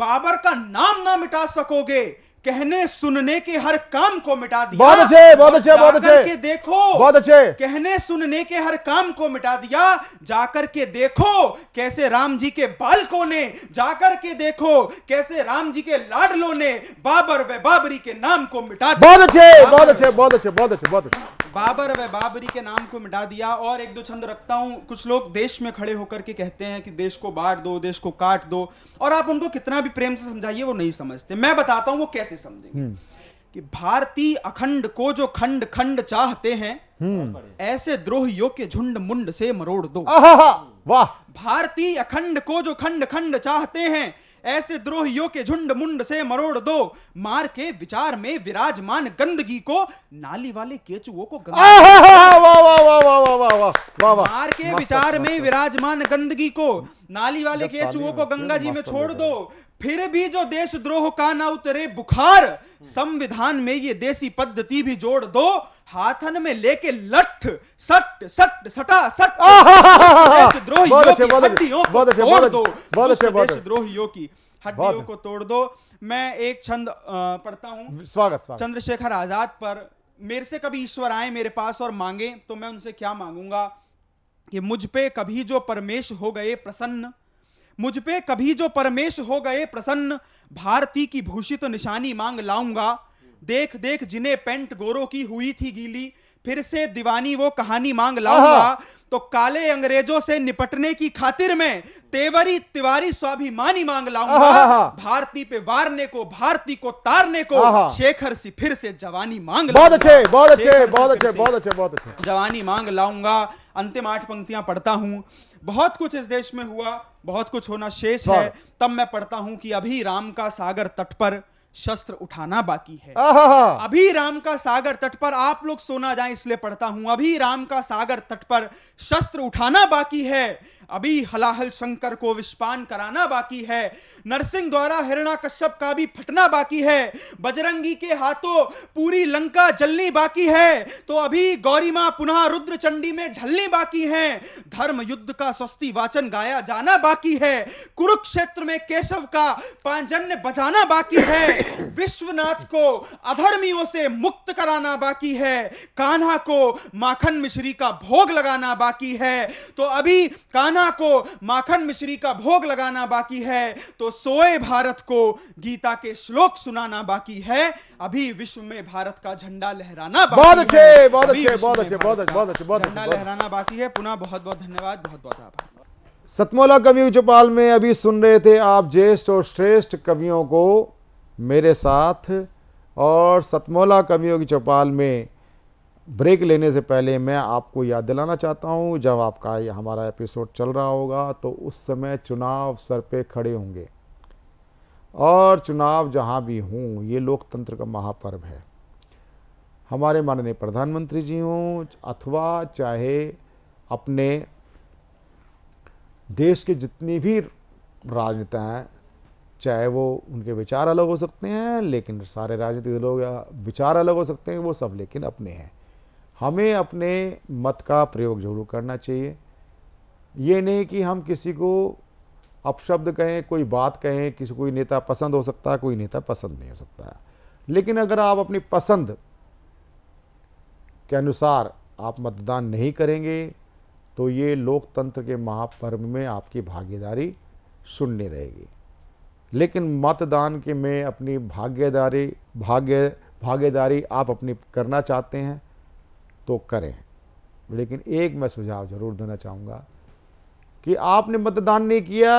बाबर का नाम ना मिटा सकोगे कहने सुनने के हर काम को मिटा दिया बहुत अच्छे बहुत अच्छे बहुत अच्छे के देखो बहुत अच्छे कहने सुनने के हर काम को मिटा दिया जाकर के देखो कैसे राम जी के बालकों ने जाकर के देखो कैसे राम जी के लाडलो ने बाबर व बाबरी के नाम को मिटा दिया बहुत अच्छे बहुत अच्छे बहुत अच्छे बहुत अच्छे बहुत अच्छे बाबर व बाबरी के नाम को मिटा दिया और एक दो छंद रखता हूं कुछ लोग देश में खड़े होकर के कहते हैं कि देश को बांट दो देश को काट दो और आप उनको कितना भी प्रेम से समझाइए वो नहीं समझते मैं बताता हूं वो कैसे कैसे समझेंगे हम्म। कि हम्म। भारतीय अखंड को जो खंड खंड चाहते हैं ऐसे द्रोह योग्य झुंड मुंड से मरोड़ दो वाह भारतीय अखंड को जो खंड खंड चाहते हैं ऐसे द्रोहियों के झुंड मुंड से मरोड़ दो मार के विचार में विराजमान गंदगी को नाली वाले केचुओं को मार के विचार में विराजमान गंदगी को नाली वाले केचुओं को गंगा जी में छोड़ दो फिर भी जो देशद्रोह का ना उतरे बुखार संविधान में ये देसी पद्धति भी जोड़ दो हाथन में लेके लठ सट सट सटा सट देशद्रोहियों की हड्डियों को तोड़ दो देशद्रोहियों की हड्डियों को तोड़ दो मैं एक छंद पढ़ता हूँ स्वागत चंद्रशेखर आजाद पर मेरे से कभी ईश्वर आए मेरे पास और मांगे तो मैं उनसे क्या मांगूंगा कि मुझ पे कभी जो परमेश हो गए प्रसन्न मुझ पे कभी जो परमेश हो गए प्रसन्न भारती की भूषित तो निशानी मांग लाऊंगा देख देख जिन्हें पेंट गोरो की हुई थी गीली फिर से दीवानी वो कहानी मांग लाऊंगा तो काले अंग्रेजों से निपटने की खातिर में तेवरी तिवारी स्वाभिमानी मांग लाऊंगा भारती पे वारने को भारती को तारने को शेखर सी फिर से जवानी मांग बहुत अच्छे बहुत अच्छे बहुत अच्छे बहुत अच्छे बहुत अच्छे जवानी मांग लाऊंगा अंतिम आठ पंक्तियां पढ़ता हूं बहुत कुछ इस देश में हुआ बहुत कुछ होना शेष है तब मैं पढ़ता हूं कि अभी राम का सागर तट पर शस्त्र उठाना बाकी है अभी राम का सागर तट पर आप लोग सोना जाए इसलिए पढ़ता हूं अभी राम का सागर तट पर शस्त्र उठाना बाकी है अभी हलाहल शंकर को विस्पान कराना बाकी है नरसिंह द्वारा हिरणा कश्यप का भी फटना बाकी है बजरंगी के हाथों पूरी लंका जलनी बाकी है तो अभी गौरीमा पुनः रुद्र चंडी में ढलनी बाकी है धर्म युद्ध का स्वस्ति वाचन गाया जाना बाकी है कुरुक्षेत्र में केशव का पांजन्य बजाना बाकी है विश्वनाथ को अधर्मियों से मुक्त कराना बाकी है कान्हा को माखन मिश्री का भोग लगाना बाकी है तो अभी कान्हा को माखन मिश्री का भोग लगाना बाकी है तो सोए भारत को गीता के श्लोक सुनाना बाकी है अभी विश्व में भारत का झंडा लहराना बहुत अच्छे बहुत अच्छे बहुत अच्छे बहुत अच्छे बहुत अच्छे बहुत झंडा लहराना बाकी है पुनः बहुत बहुत धन्यवाद बहुत बहुत आभार सतमोला कवि चौपाल में अभी सुन रहे थे आप ज्येष्ठ और श्रेष्ठ कवियों को मेरे साथ और सतमौला कमियों की चौपाल में ब्रेक लेने से पहले मैं आपको याद दिलाना चाहता हूँ जब आपका हमारा एपिसोड चल रहा होगा तो उस समय चुनाव सर पे खड़े होंगे और चुनाव जहाँ भी हूं ये लोकतंत्र का महापर्व है हमारे माननीय प्रधानमंत्री जी हों अथवा चाहे अपने देश के जितनी भी राजनेता हैं चाहे वो उनके विचार अलग हो सकते हैं लेकिन सारे राजनीतिक दलों या विचार अलग हो सकते हैं वो सब लेकिन अपने हैं हमें अपने मत का प्रयोग जरूर करना चाहिए ये नहीं कि हम किसी को अपशब्द कहें कोई बात कहें किसी कोई नेता पसंद हो सकता है कोई नेता पसंद नहीं हो सकता है लेकिन अगर आप अपनी पसंद के अनुसार आप मतदान नहीं करेंगे तो ये लोकतंत्र के महापर्व में आपकी भागीदारी शून्य रहेगी लेकिन मतदान के में अपनी भाग्यदारी भाग्य भागीदारी आप अपनी करना चाहते हैं तो करें लेकिन एक मैं सुझाव ज़रूर देना चाहूँगा कि आपने मतदान नहीं किया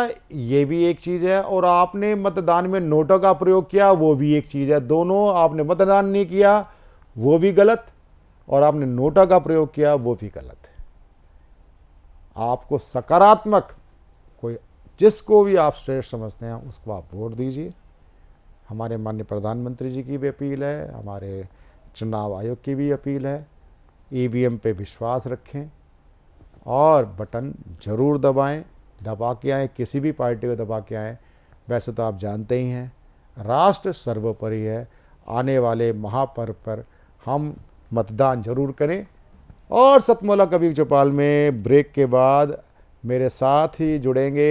ये भी एक चीज़ है और आपने मतदान में नोटों का प्रयोग किया वो भी एक चीज़ है दोनों आपने मतदान नहीं किया वो भी गलत और आपने नोटा का प्रयोग किया वो भी गलत है आपको सकारात्मक जिसको भी आप श्रेष्ठ समझते हैं उसको आप वोट दीजिए हमारे माननीय प्रधानमंत्री जी की भी अपील है हमारे चुनाव आयोग की भी अपील है ईवीएम पे विश्वास रखें और बटन ज़रूर दबाएं दबा के आएँ किसी भी पार्टी को दबा के आएँ वैसे तो आप जानते ही हैं राष्ट्र सर्वोपरि है आने वाले महापर्व पर हम मतदान जरूर करें और सतमोला कबीर चौपाल में ब्रेक के बाद मेरे साथ ही जुड़ेंगे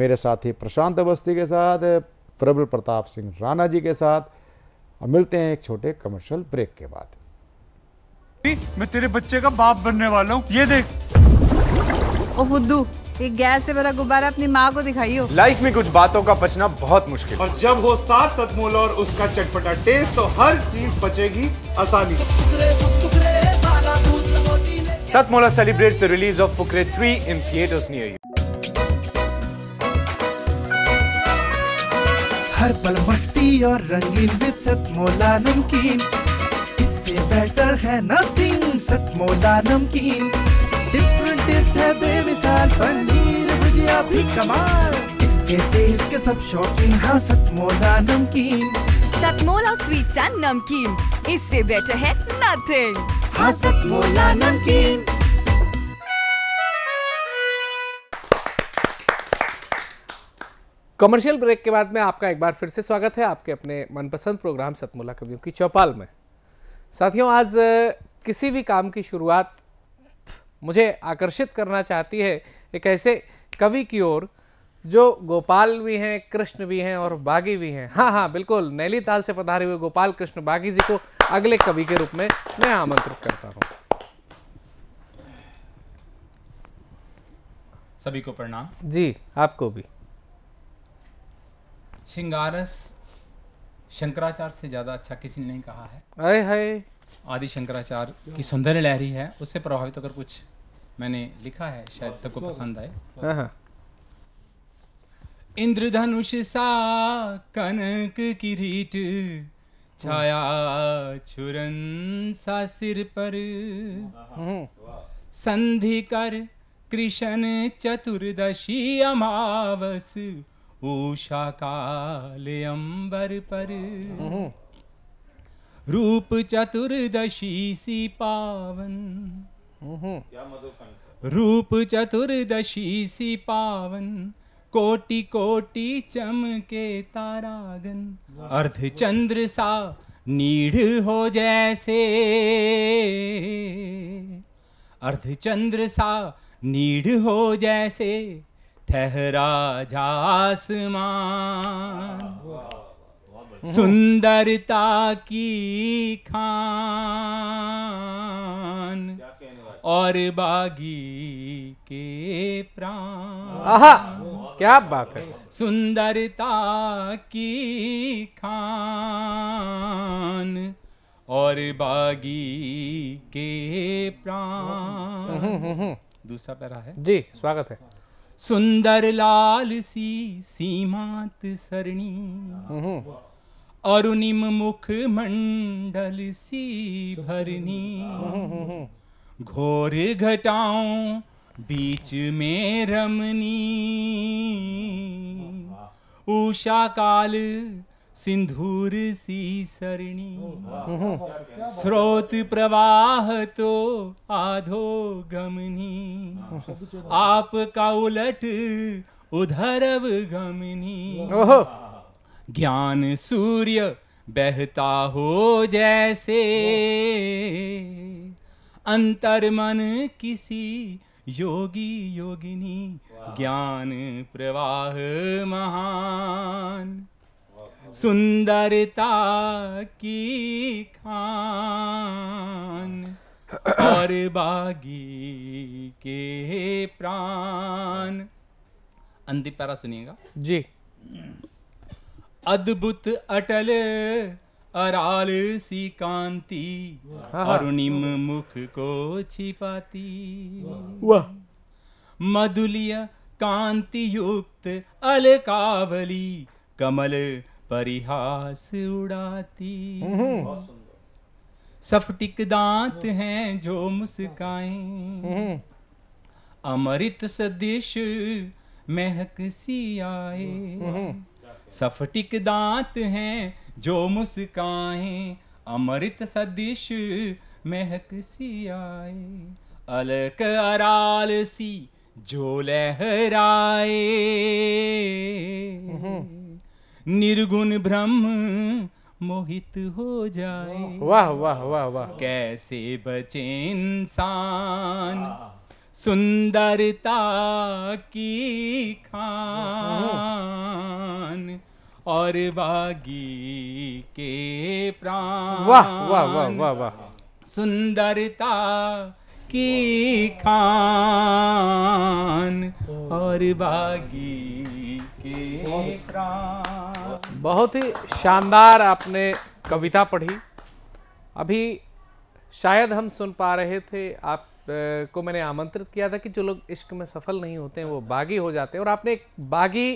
मेरे साथी प्रशांत अवस्थी के साथ प्रबल प्रताप सिंह राणा जी के साथ और मिलते हैं एक छोटे कमर्शियल ब्रेक के बाद मैं तेरे बच्चे का बाप बनने वाला हूँ ये देख ओ बुद्धू ये गैस से भरा गुब्बारा अपनी माँ को दिखाइयो लाइफ में कुछ बातों का बचना बहुत मुश्किल और जब वो सात सतमोल और उसका चटपटा टेस्ट तो हर चीज बचेगी आसानी Satmola celebrates the release of Fukre 3 in theaters near you. हर पल मस्ती और रंगीन विद सत मोला नमकीन इससे बेटर है नथिंग सत मोला नमकीन डिफरेंट टेस्ट है बेमिसाल पनीर भुजिया भी कमाल इसके टेस्ट के सब शौकीन हाँ सत मोला नमकीन सतमोला स्वीट्स एंड नमकीन इससे बेटर है नथिंग हाँ सतमोला नमकीन कमर्शियल ब्रेक के बाद में आपका एक बार फिर से स्वागत है आपके अपने मनपसंद प्रोग्राम सतमुल्ला कवियों की चौपाल में साथियों आज किसी भी काम की शुरुआत मुझे आकर्षित करना चाहती है एक ऐसे कवि की ओर जो गोपाल भी हैं कृष्ण भी हैं और बागी भी हैं हाँ हाँ बिल्कुल नैली ताल से पधारे हुए गोपाल कृष्ण बागी जी को अगले कवि के रूप में मैं आमंत्रित करता हूँ सभी को प्रणाम जी आपको भी श्रृंगारस शंकराचार्य से ज़्यादा अच्छा किसी ने नहीं कहा है आए हाय आदि शंकराचार्य की सौंदर्य लहरी है उससे प्रभावित होकर कुछ मैंने लिखा है शायद सबको पसंद आए हाँ, हाँ। इंद्रधनुष सा कनक किरीट छाया छुरन सा सिर पर हम्म। संधि कर कृष्ण चतुर्दशी अमावस उषा काले अंबर पर हम्म। रूप चतुर्दशी सी पावन हम्म। रूप चतुर्दशी सी पावन कोटि कोटि चमके तारागन अर्ध चंद्र सा नीढ़ हो जैसे अर्ध चंद्र सा नीढ़ हो जैसे ठहरा जासमान सुंदरता की खान और बागी के प्राण क्या बात है सुंदरता की खान और बागी के प्राण हम्म, हम्म, हम्म। दूसरा पैरा है जी स्वागत है सुंदर लाल सी सीमात सरणी हम्म। अरुणिम मुख मंडल सी भरनी घोर घटाओं बीच में रमनी उषा काल सिंधूर सी सरणी हम्म। स्रोत प्रवाह तो आधो गमनी हाँ, आप का उलट उधरव गमनी ज्ञान सूर्य बहता हो जैसे अंतर मन किसी योगी योगिनी ज्ञान प्रवाह महान सुंदरता की खान और बागी के प्राण अंतिम पैरा सुनिएगा जी अद्भुत अटल अराल सी कांति अरुणिम हाँ, हाँ। मुख को छिपाती वाह मधुलिया कांति युक्त अलकावली कमल परिहास उड़ाती हम्म। सफटिक दांत हैं जो मुस्काएं हम्म। अमृत सदिश महक सी आए हम्म। सफटिक दांत हैं जो मुस्काएं अमृत सदिश महक सी आए अलक अराल सी जो लहराए निर्गुण ब्रह्म मोहित हो जाए वाह वाह वाह वाह कैसे बचे इंसान सुंदरता की खान और बागी के प्राण वाह वाह वाह वाह वाह सुंदरता की खान और बागी बहुत ही शानदार आपने कविता पढ़ी अभी शायद हम सुन पा रहे थे आप को मैंने आमंत्रित किया था कि जो लोग इश्क में सफल नहीं होते हैं वो बागी हो जाते हैं और आपने एक बागी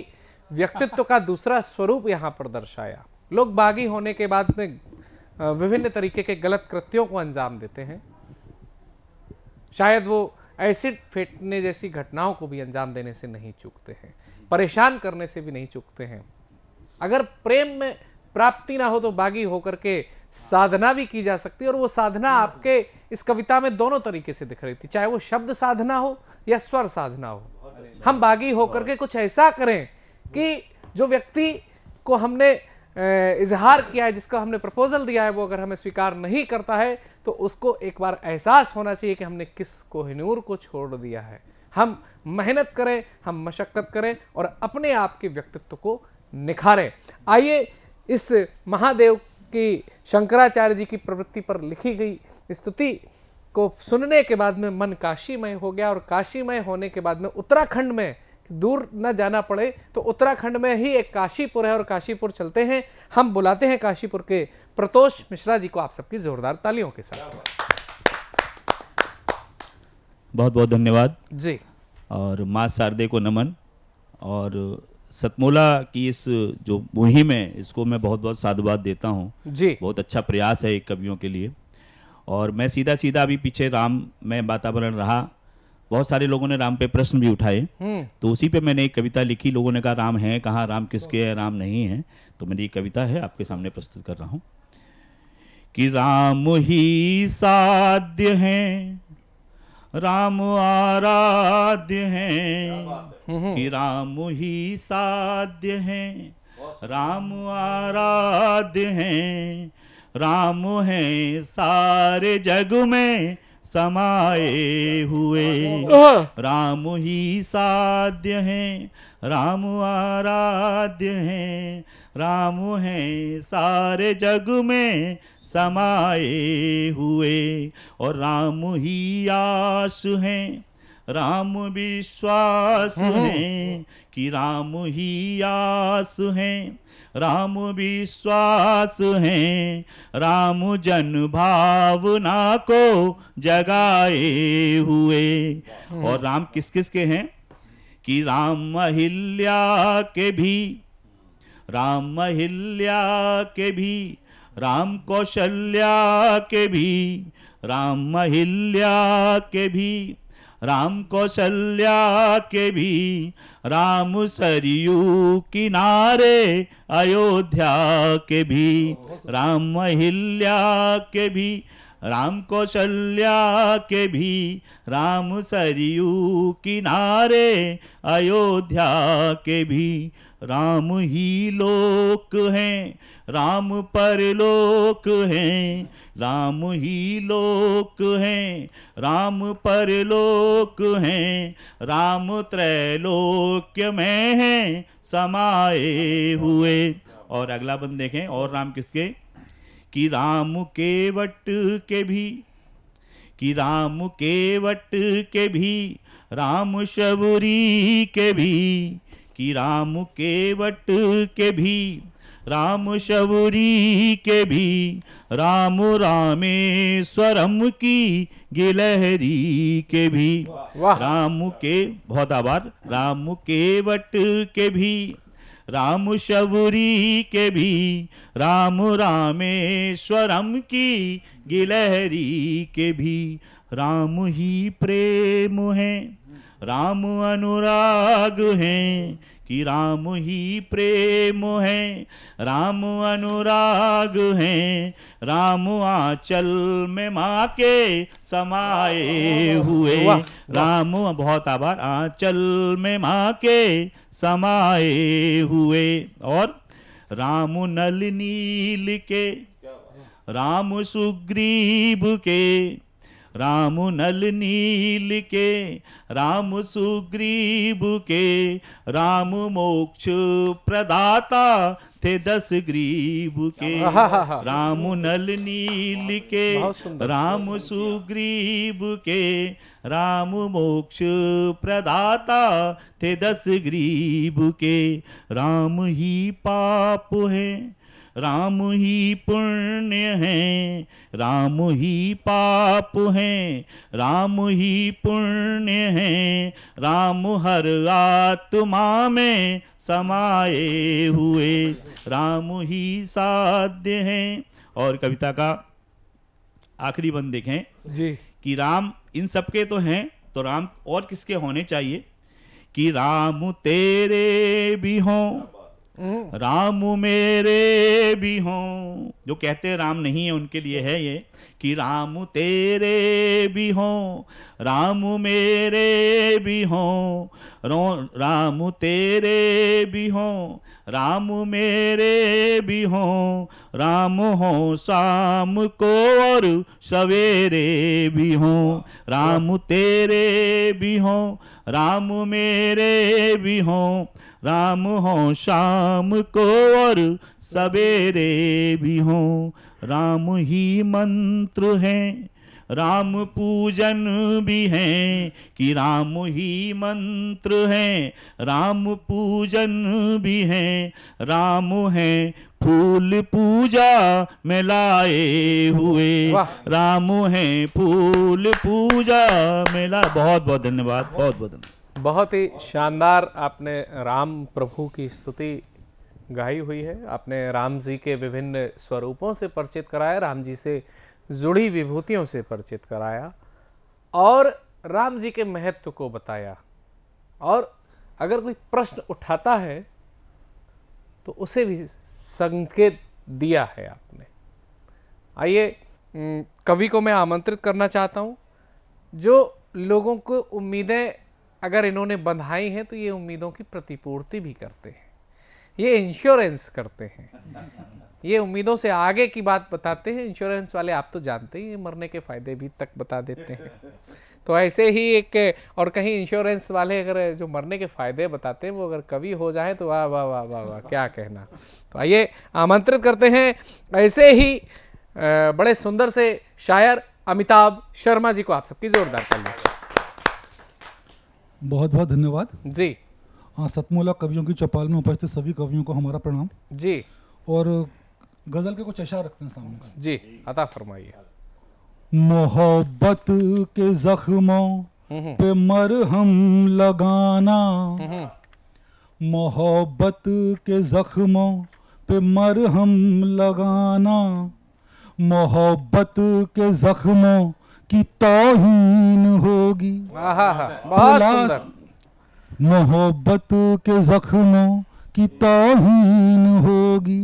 व्यक्तित्व का दूसरा स्वरूप यहाँ पर दर्शाया लोग बागी होने के बाद में विभिन्न तरीके के गलत कृत्यों को अंजाम देते हैं शायद वो एसिड फेंटने जैसी घटनाओं को भी अंजाम देने से नहीं चूकते हैं परेशान करने से भी नहीं चुकते हैं अगर प्रेम में प्राप्ति ना हो तो बागी होकर के साधना भी की जा सकती है और वो साधना हम्म। आपके इस कविता में दोनों तरीके से दिख रही थी चाहे वो शब्द साधना हो या स्वर साधना हो हम बागी होकर के कुछ ऐसा करें कि जो व्यक्ति को हमने इजहार किया है जिसका हमने प्रपोजल दिया है वो अगर हमें स्वीकार नहीं करता है तो उसको एक बार एहसास होना चाहिए कि हमने किस कोहनूर को छोड़ दिया है हम मेहनत करें हम मशक्क़त करें और अपने आप के व्यक्तित्व को निखारें आइए इस महादेव की शंकराचार्य जी की प्रवृत्ति पर लिखी गई स्तुति को सुनने के बाद में मन काशीमय हो गया और काशीमय होने के बाद में उत्तराखंड में दूर न जाना पड़े तो उत्तराखंड में ही एक काशीपुर है और काशीपुर चलते हैं हम बुलाते हैं काशीपुर के प्रतोष मिश्रा जी को आप सबकी जोरदार तालियों के साथ बहुत बहुत धन्यवाद जी और माँ शारदे को नमन और सतमोला की इस जो मुहिम है इसको मैं बहुत बहुत साधुवाद देता हूँ जी बहुत अच्छा प्रयास है कवियों के लिए और मैं सीधा सीधा अभी पीछे राम में वातावरण रहा बहुत सारे लोगों ने राम पे प्रश्न भी उठाए हम्म। तो उसी पे मैंने एक कविता लिखी लोगों ने कहा राम है कहाँ राम किसके है राम नहीं है तो मैंने एक कविता है आपके सामने प्रस्तुत कर रहा हूँ कि राम ही साध्य हैं राम आराध्य हैं हम्म, हम्म। कि राम ही साध्य हैं राम आराध्य हैं राम हैं सारे जग में समाए हुए राम ही साध्य हैं राम आराध्य हैं राम हैं सारे जग में समाये हुए और राम ही आस हैं राम विश्वास हम्म, हम्म। है कि राम ही आस है राम विश्वास है राम जन भावना को जगाए हुए हम्म। और राम किस किस के हैं कि राम अहिल्या के भी राम अहिल्या के भी राम कौशल्या के भी राम महिल्या के भी राम कौशल्या के भी राम सरयू किनारे अयोध्या के भी राम महिल्या के भी राम कौशल्या के भी राम सरयू किनारे अयोध्या के भी राम ही लोक हैं राम परलोक हैं राम ही लोक हैं राम परलोक हैं राम त्रैलोक्य में हैं समाए हुए और अगला बंद देखें और राम किसके कि राम के वट के भी कि राम के वट के भी राम शबरी के भी कि राम के वट के भी राम शबरी के भी राम रामेश्वरम की गिलहरी के भी राम के बहुत आभार राम के के भी राम शबरी के भी राम रामेश्वरम की गिलहरी के भी राम ही प्रेम है राम अनुराग है कि राम ही प्रेम है राम अनुराग है राम आंचल में माँ के समाये हुए राम बहुत आभार आंचल में माँ के समाये हुए और राम नल नील के राम सुग्रीब के रामु नल नील के राम सुग्रीब के राम मोक्ष प्रदाता थे दस ग्रीब के राम नल नील के राम सुग्रीब के राम मोक्ष प्रदाता थे दस ग्रीब के राम ही पाप हैं राम ही पुण्य है राम ही पाप है राम ही पुण्य है राम हर आत्मा में समाए हुए राम ही साध्य है और कविता का आखिरी बंद देखें जी कि राम इन सबके तो हैं तो राम और किसके होने चाहिए कि राम तेरे भी हों हम्म। राम मेरे भी हो जो कहते राम नहीं है उनके लिए है ये कि राम तेरे भी हो राम मेरे भी रो राम तेरे भी हो राम मेरे भी हो राम हो शाम को और सवेरे भी हो राम तेरे भी हो राम मेरे भी हो राम हो शाम को और सवेरे भी हो राम ही मंत्र है राम पूजन भी हैं कि राम ही मंत्र हैं राम पूजन भी हैं राम है फूल पूजा में लाए हुए राम है फूल पूजा मेला बहुत बहुत धन्यवाद बहुत बहुत धन्यवाद बहुत ही शानदार आपने राम प्रभु की स्तुति गाई हुई है आपने राम जी के विभिन्न स्वरूपों से परिचित कराया राम जी से जुड़ी विभूतियों से परिचित कराया और राम जी के महत्व को बताया और अगर कोई प्रश्न उठाता है तो उसे भी संकेत दिया है आपने आइए कवि को मैं आमंत्रित करना चाहता हूँ जो लोगों को उम्मीदें अगर इन्होंने बंधाई हैं तो ये उम्मीदों की प्रतिपूर्ति भी करते हैं ये इंश्योरेंस करते हैं ये उम्मीदों से आगे की बात बताते हैं इंश्योरेंस वाले आप तो जानते ही मरने के फ़ायदे भी तक बता देते हैं तो ऐसे ही एक और कहीं इंश्योरेंस वाले अगर जो मरने के फ़ायदे बताते हैं वो अगर कवि हो जाए तो वाह वाह वाह वाह वाह क्या कहना तो आइए आमंत्रित करते हैं ऐसे ही बड़े सुंदर से शायर अमिताभ शर्मा जी को आप सबकी जोरदार लीजिए बहुत बहुत धन्यवाद जी हाँ सतमोला कवियों की चौपाल में उपस्थित सभी कवियों को हमारा प्रणाम जी और गजल के कुछ अशार रखते हैं सामने जी अता फरमाइए मोहब्बत के जख्मों पे मरहम लगाना मोहब्बत के जख्मों पे मरहम लगाना मोहब्बत के जख्मों की तोहीन होगी बहुत सुंदर मोहब्बत के जख्मों की तोहीन होगी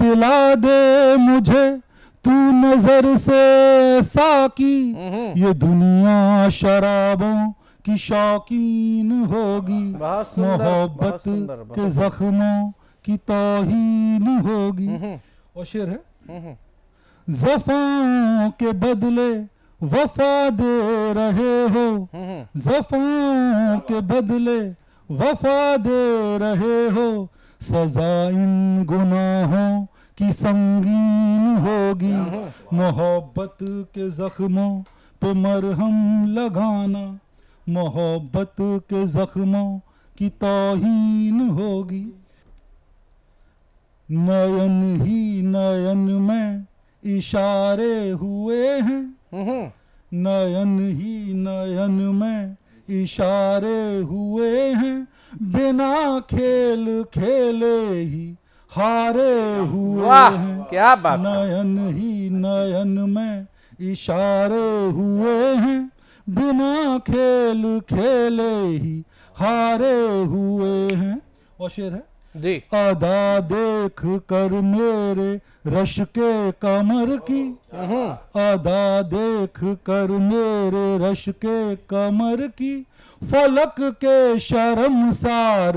पिला दे मुझे तू नजर से साकी हम्म। ये दुनिया शराबों की शौकीन होगी मोहब्बत के जख्मों की तोहीन होगी और हम्म। शेर है हम्म। जफाओं के बदले वफा दे रहे हो हम्म, हम्म। जफाओं के बदले वफा दे रहे हो सजा इन गुनाहों की संगीन होगी हम्म, मोहब्बत के जख्मों पे मरहम लगाना मोहब्बत के जख्मों की तोहीन होगी नयन ही नयन में इशारे हुए हैं हम्म। नयन ही नयन में इशारे हुए हैं बिना खेल खेले ही हारे हुए हैं क्या बात नयन ही नयन में इशारे हुए हैं बिना खेल खेले ही हारे हुए हैं और शेर है आधा देख कर मेरे रश के कमर की हम्म। आधा देख कर मेरे रश के कमर की फलक के शर्मसार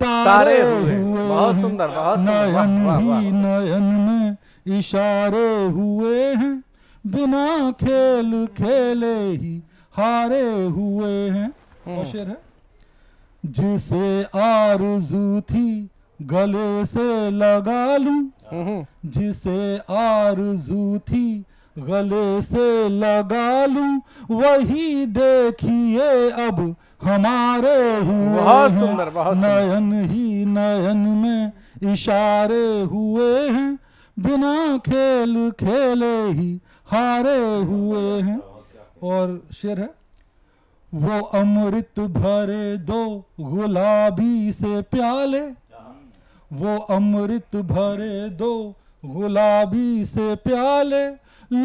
तारे, तारे हुए नयन ही नयन में इशारे हुए हैं बिना खेल खेले ही हारे हुए हैं हम्म। है जिसे आरजू थी गले से लगा लू हम्म। जिसे आरजू थी गले से लगा लू वही देखिए अब हमारे हुए सुन्दर, नयन ही नयन में इशारे हुए हैं बिना खेल खेले ही हारे हुए हैं और शेर है वो अमृत भरे दो गुलाबी से प्याले वो अमृत भरे दो गुलाबी से प्याले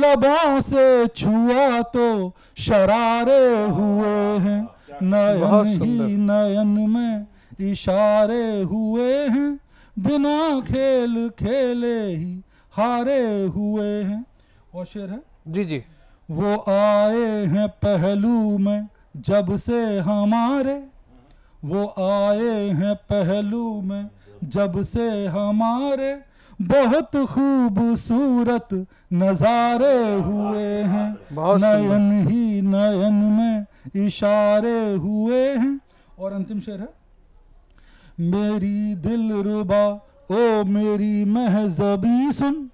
लबों से छुआ तो शरारे हुए हैं नयन ही नयन में इशारे हुए हैं बिना खेल खेले ही हारे हुए हैं और शेर है जी जी वो आए हैं पहलू में जब से हमारे वो आए हैं पहलू में जब से हमारे बहुत खूबसूरत नजारे हुए हैं नयन ही नयन में इशारे हुए हैं और अंतिम शेर है मेरी दिल रुबा ओ मेरी महजबी सुन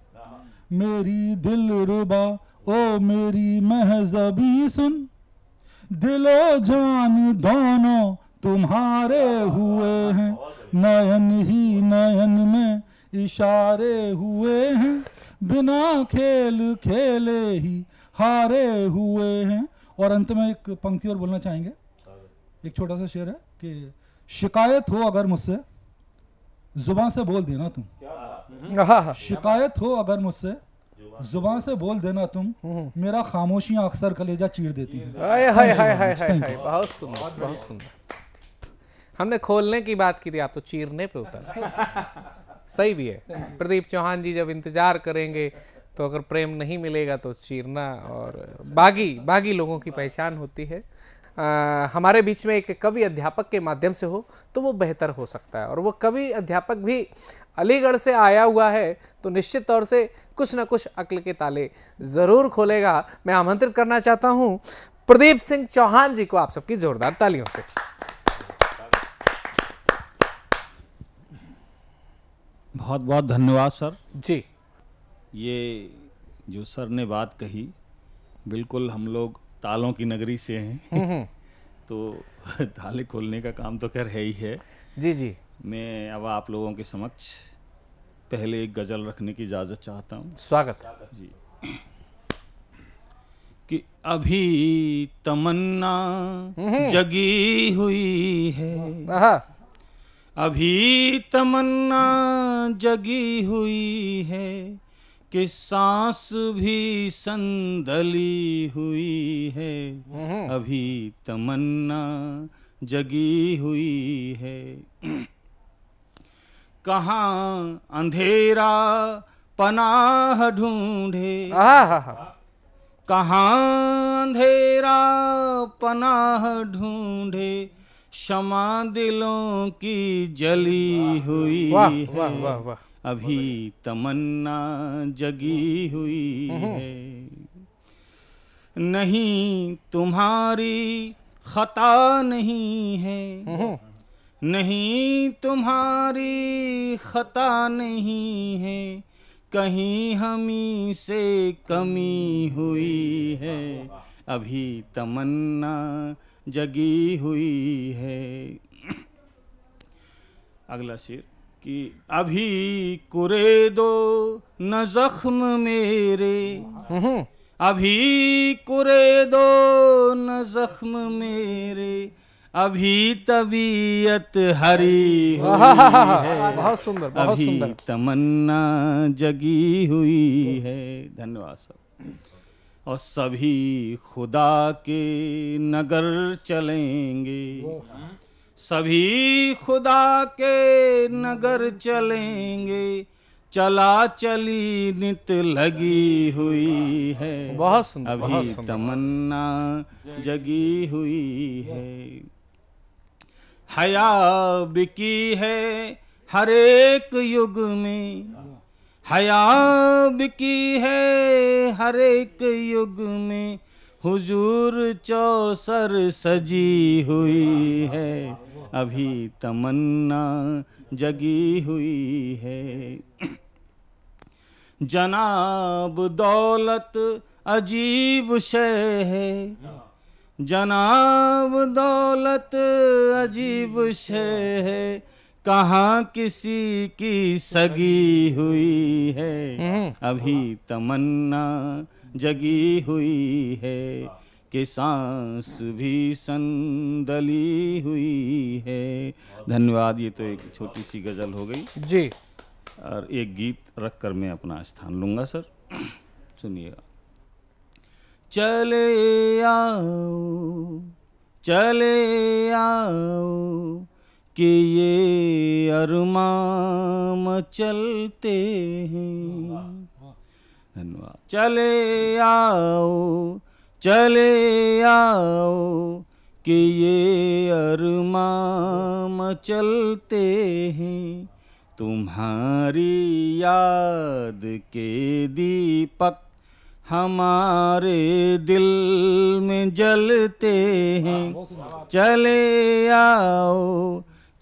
मेरी दिल रुबा ओ मेरी महजबी सुन दिलो जान दोनों तुम्हारे हुए हैं नयन ही नयन में इशारे हुए हैं बिना खेल खेले ही हारे हुए हैं और अंत में एक पंक्ति और बोलना चाहेंगे एक छोटा सा शेर है कि शिकायत हो अगर मुझसे जुबान से बोल देना तुम शिकायत हो अगर मुझसे जुबान से बोल देना तुम हम्म, हम्म। मेरा खामोशियां अक्सर कलेजा चीर देती है बहुत सुंदर बहुत सुंदर हमने खोलने की बात की थी आप तो चीरने पे उतर (laughs) सही भी है प्रदीप चौहान जी जब इंतजार करेंगे तो अगर प्रेम नहीं मिलेगा तो चीरना और बागी बागी लोगों की पहचान होती है आ, हमारे बीच में एक कवि अध्यापक के माध्यम से हो तो वो बेहतर हो सकता है और वो कवि अध्यापक भी अलीगढ़ से आया हुआ है तो निश्चित तौर से कुछ ना कुछ अक्ल के ताले ज़रूर खोलेगा मैं आमंत्रित करना चाहता हूँ प्रदीप सिंह चौहान जी को आप सबकी ज़ोरदार तालियों से बहुत बहुत धन्यवाद सर जी ये जो सर ने बात कही बिल्कुल हम लोग तालों की नगरी से हैं (laughs) हम्म, हम्म। तो ताले खोलने का काम तो खैर है ही है जी जी मैं अब आप लोगों के समक्ष पहले एक गज़ल रखने की इजाज़त चाहता हूँ स्वागत जी कि अभी तमन्ना हम्म, जगी हुई है हाँ। अभी तमन्ना जगी हुई है कि सांस भी संदली हुई है अभी तमन्ना जगी हुई है कहा अंधेरा पनाह ढूंढे कहा अंधेरा पनाह ढूंढे क्षमा दिलों की जली हुई वाह, वाह, वाह, वाह, अभी तमन्ना जगी हुई हम्म, हम्म। है नहीं तुम्हारी खता नहीं है हम्म, नहीं तुम्हारी खता नहीं है कहीं हमी से कमी हुई है अभी तमन्ना जगी हुई है अगला शेर कि अभी कुरे दो न जख्म मेरे हम्म। अभी कुरे दो न जख्म मेरे अभी तबीयत हरी है बहुत सुंदर बहुत अभी सुंदर तमन्ना जगी हुई है धन्यवाद सब और सभी खुदा के नगर चलेंगे सभी खुदा के नगर चलेंगे चला चली नित लगी हुई है बहुत अभी तमन्ना जगी हुई है हया बिकी है हर एक युग में हयाब की है हर एक युग में हुजूर चौसर सजी हुई है अभी तमन्ना जगी हुई है जनाब दौलत अजीब शय है जनाब दौलत अजीब शय है कहाँ किसी की सगी हुई है हम्म। अभी तमन्ना जगी हुई है कि सांस भी संदली हुई है धन्यवाद ये तो एक छोटी सी गज़ल हो गई जी और एक गीत रख कर मैं अपना स्थान लूंगा सर (clears throat) सुनिएगा चले आओ चले आओ कि ये अरमान चलते हैं धन्यवाद चले आओ चले आओ कि ये अरमान चलते हैं तुम्हारी याद के दीपक हमारे दिल में जलते हैं चले आओ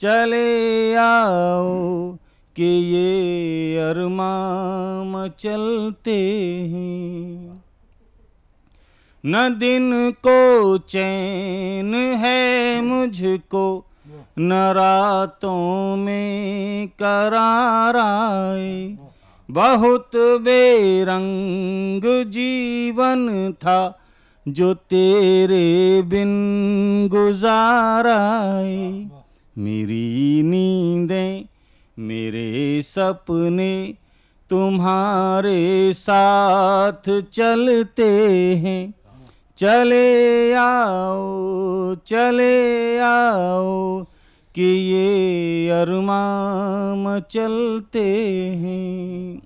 चले आओ कि ये अरमा चलते हैं न दिन को चैन है मुझको न रातों में करार आए बहुत बेरंग जीवन था जो तेरे बिन गुजाराए मेरी नींदें मेरे सपने तुम्हारे साथ चलते हैं चले आओ चले आओ कि ये अरमान चलते हैं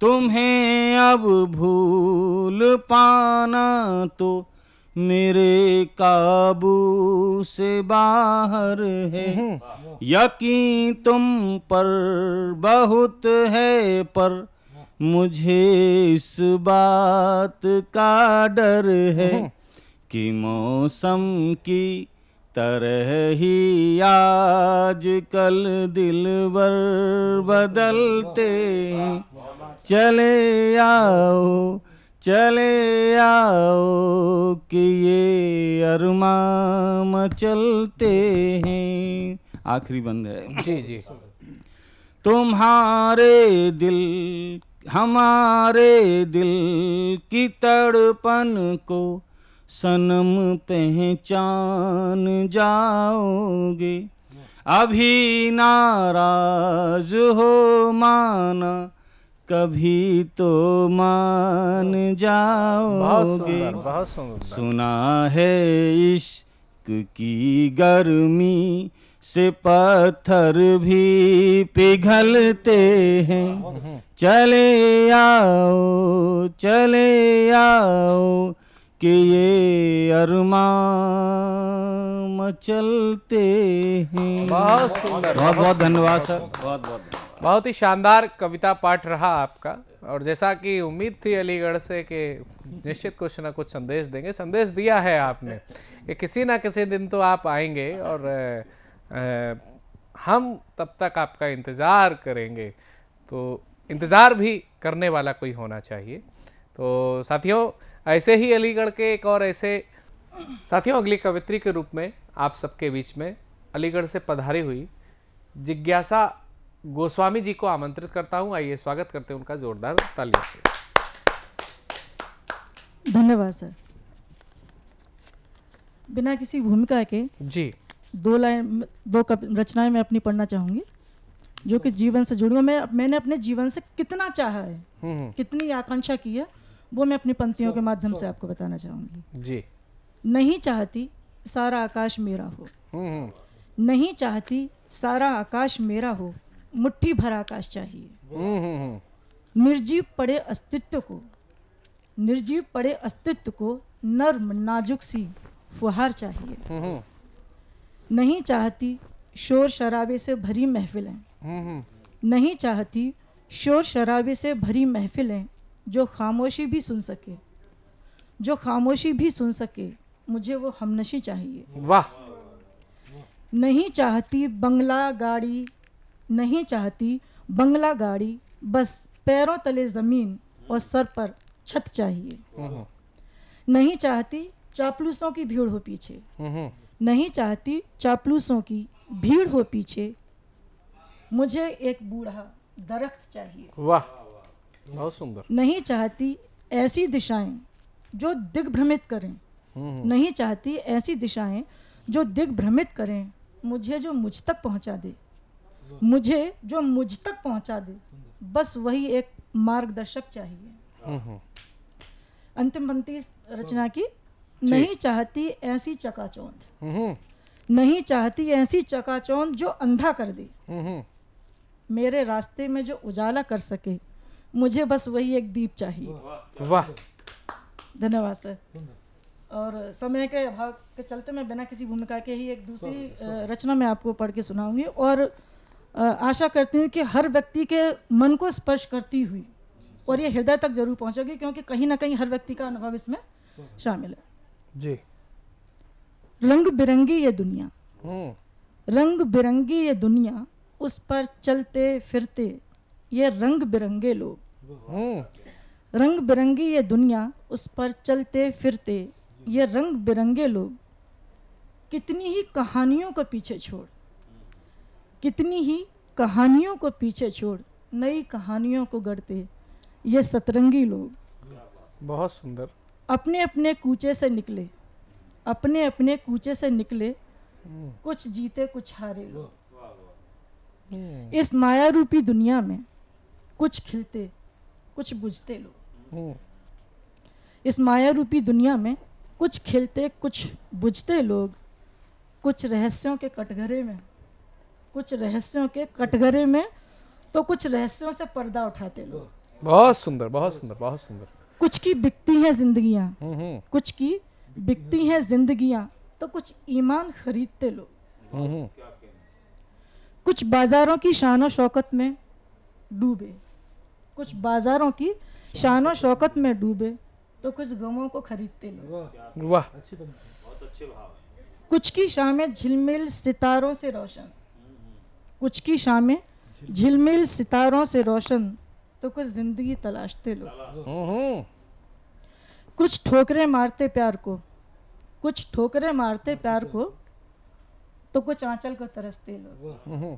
तुम्हें अब भूल पाना तो मेरे काबू से बाहर है हम्म। यकीन तुम पर बहुत है पर मुझे इस बात का डर है हम्म। कि मौसम की तरह ही आज कल दिलबर बदलते चले आओ चले आओ कि ये अरमान चलते हैं आखिरी बंद है जी जी तुम्हारे दिल हमारे दिल की तड़पन को सनम पहचान जाओगे अभी नाराज हो माना कभी तो मान जाओगे सुना है इश्क की गर्मी से पत्थर भी पिघलते हैं चले आओ चले आओ कि ये अरमा मचलते हैं बहुत सुंदर बहुत बहुत धन्यवाद सर बहुत बहुत बहुत ही शानदार कविता पाठ रहा आपका और जैसा कि उम्मीद थी अलीगढ़ से कि निश्चित कुछ ना कुछ संदेश देंगे संदेश दिया है आपने कि किसी ना किसी दिन तो आप आएंगे और हम तब तक आपका इंतज़ार करेंगे तो इंतज़ार भी करने वाला कोई होना चाहिए तो साथियों ऐसे ही अलीगढ़ के एक और ऐसे साथियों अगली कवित्री के रूप में आप सबके बीच में अलीगढ़ से पधारी हुई जिज्ञासा गोस्वामी जी को आमंत्रित करता हूं आइए स्वागत करते हैं उनका जोरदार तालियों से धन्यवाद सर बिना किसी भूमिका के जी दो लाइन दो रचनाएं मैं अपनी पढ़ना चाहूंगी जो कि जीवन से जुड़ी मैं मैंने अपने जीवन से कितना चाहा है हम्म, हम्म। कितनी आकांक्षा की है वो मैं अपनी पंक्तियों के माध्यम से आपको बताना चाहूंगी जी नहीं चाहती सारा आकाश मेरा हो हम्म, नहीं चाहती सारा आकाश मेरा हो मुट्ठी भर आकाश चाहिए हम्म, हम्म, हम्म। निर्जीव पड़े अस्तित्व को निर्जीव पड़े अस्तित्व को नर्म नाजुक सी फुहार चाहिए नहीं चाहती शोर शराबे से भरी महफिलें नहीं चाहती शोर शराबे से भरी महफिलें जो खामोशी भी सुन सके जो खामोशी भी सुन सके मुझे वो हमनशी चाहिए वाह नहीं चाहती बंगला गाड़ी नहीं चाहती बंगला गाड़ी बस पैरों तले ज़मीन और सर पर छत चाहिए हम्म। नहीं चाहती चापलूसों की भीड़ हो पीछे हम्म। नहीं चाहती चापलूसों की भीड़ हो पीछे मुझे एक बूढ़ा दरख्त चाहिए वाह बहुत सुंदर नहीं चाहती ऐसी दिशाएं जो दिग्भ्रमित करें हम्म। नहीं चाहती ऐसी दिशाएं जो दिग्भ्रमित करें मुझे जो मुझ तक पहुंचा दे मुझे जो मुझ तक पहुंचा दे बस वही एक मार्गदर्शक चाहिए अंतिम पंक्ति रचना की नहीं चाहती ऐसी चकाचौंध नहीं चाहती ऐसी चकाचौंध जो अंधा कर दे मेरे रास्ते में जो उजाला कर सके मुझे बस वही एक दीप चाहिए वाह धन्यवाद सर और समय के अभाव के चलते मैं बिना किसी भूमिका के ही एक दूसरी रचना मैं आपको पढ़ के सुनाऊंगी और आशा करती हूँ कि हर व्यक्ति के मन को स्पर्श करती हुई और ये हृदय तक जरूर पहुंचेगी क्योंकि कहीं ना कहीं हर व्यक्ति का अनुभव इसमें शामिल है जी रंग बिरंगी ये दुनिया हम्म। रंग बिरंगी ये दुनिया उस पर चलते फिरते ये रंग बिरंगे लोग हम्म। रंग बिरंगी ये दुनिया उस पर चलते फिरते ये रंग बिरंगे लोग कितनी ही कहानियों को पीछे छोड़ कितनी ही कहानियों को पीछे छोड़ नई कहानियों को गढ़ते ये सतरंगी लोग बहुत सुंदर अपने अपने कूचे से निकले अपने अपने कूचे से निकले हम्म। कुछ जीते कुछ हारे लोग हम्म। इस माया रूपी दुनिया में कुछ खिलते कुछ बुझते लोग हम्म। इस माया रूपी दुनिया में कुछ खिलते कुछ बुझते लोग कुछ रहस्यों के कटघरे में कुछ रहस्यों के कटघरे में तो कुछ रहस्यों से पर्दा उठाते लोग बहुत सुंदर बहुत सुंदर बहुत सुंदर कुछ की बिकती हैं जिंदगियां हम्म, हम्म। कुछ की बिकती हैं जिंदगियां तो कुछ ईमान खरीदते लोग हम्म, कुछ बाजारों की शान शौकत में डूबे कुछ बाजारों की शान शौकत में डूबे तो कुछ गमों को खरीदते लोग वाह तो कुछ की शामें झिलमिल सितारों से रोशन कुछ की शामें झिलमिल सितारों से रोशन तो कुछ जिंदगी तलाशते लोग कुछ ठोकरें मारते प्यार को कुछ ठोकरें मारते प्यार को तो कुछ आंचल को तरसते लो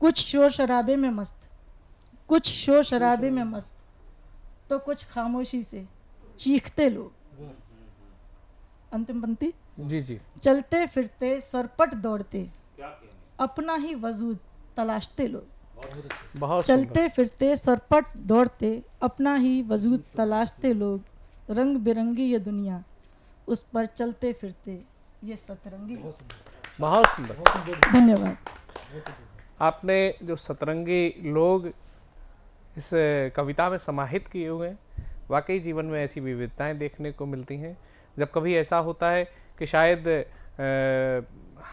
कुछ शोर शराबे में मस्त कुछ शोर शराबे में मस्त तो कुछ खामोशी से चीखते लोग अंतिम पंक्ति जी जी चलते फिरते सरपट दौड़ते अपना ही वजूद तलाशते लोग चलते फिरते सरपट दौड़ते अपना ही वजूद तलाशते लोग रंग बिरंगी ये दुनिया उस पर चलते फिरते ये सतरंगी बहुत सुंदर धन्यवाद आपने जो सतरंगी लोग इस कविता में समाहित किए हुए हैं वाकई जीवन में ऐसी विविधताएं देखने को मिलती हैं जब कभी ऐसा होता है कि शायद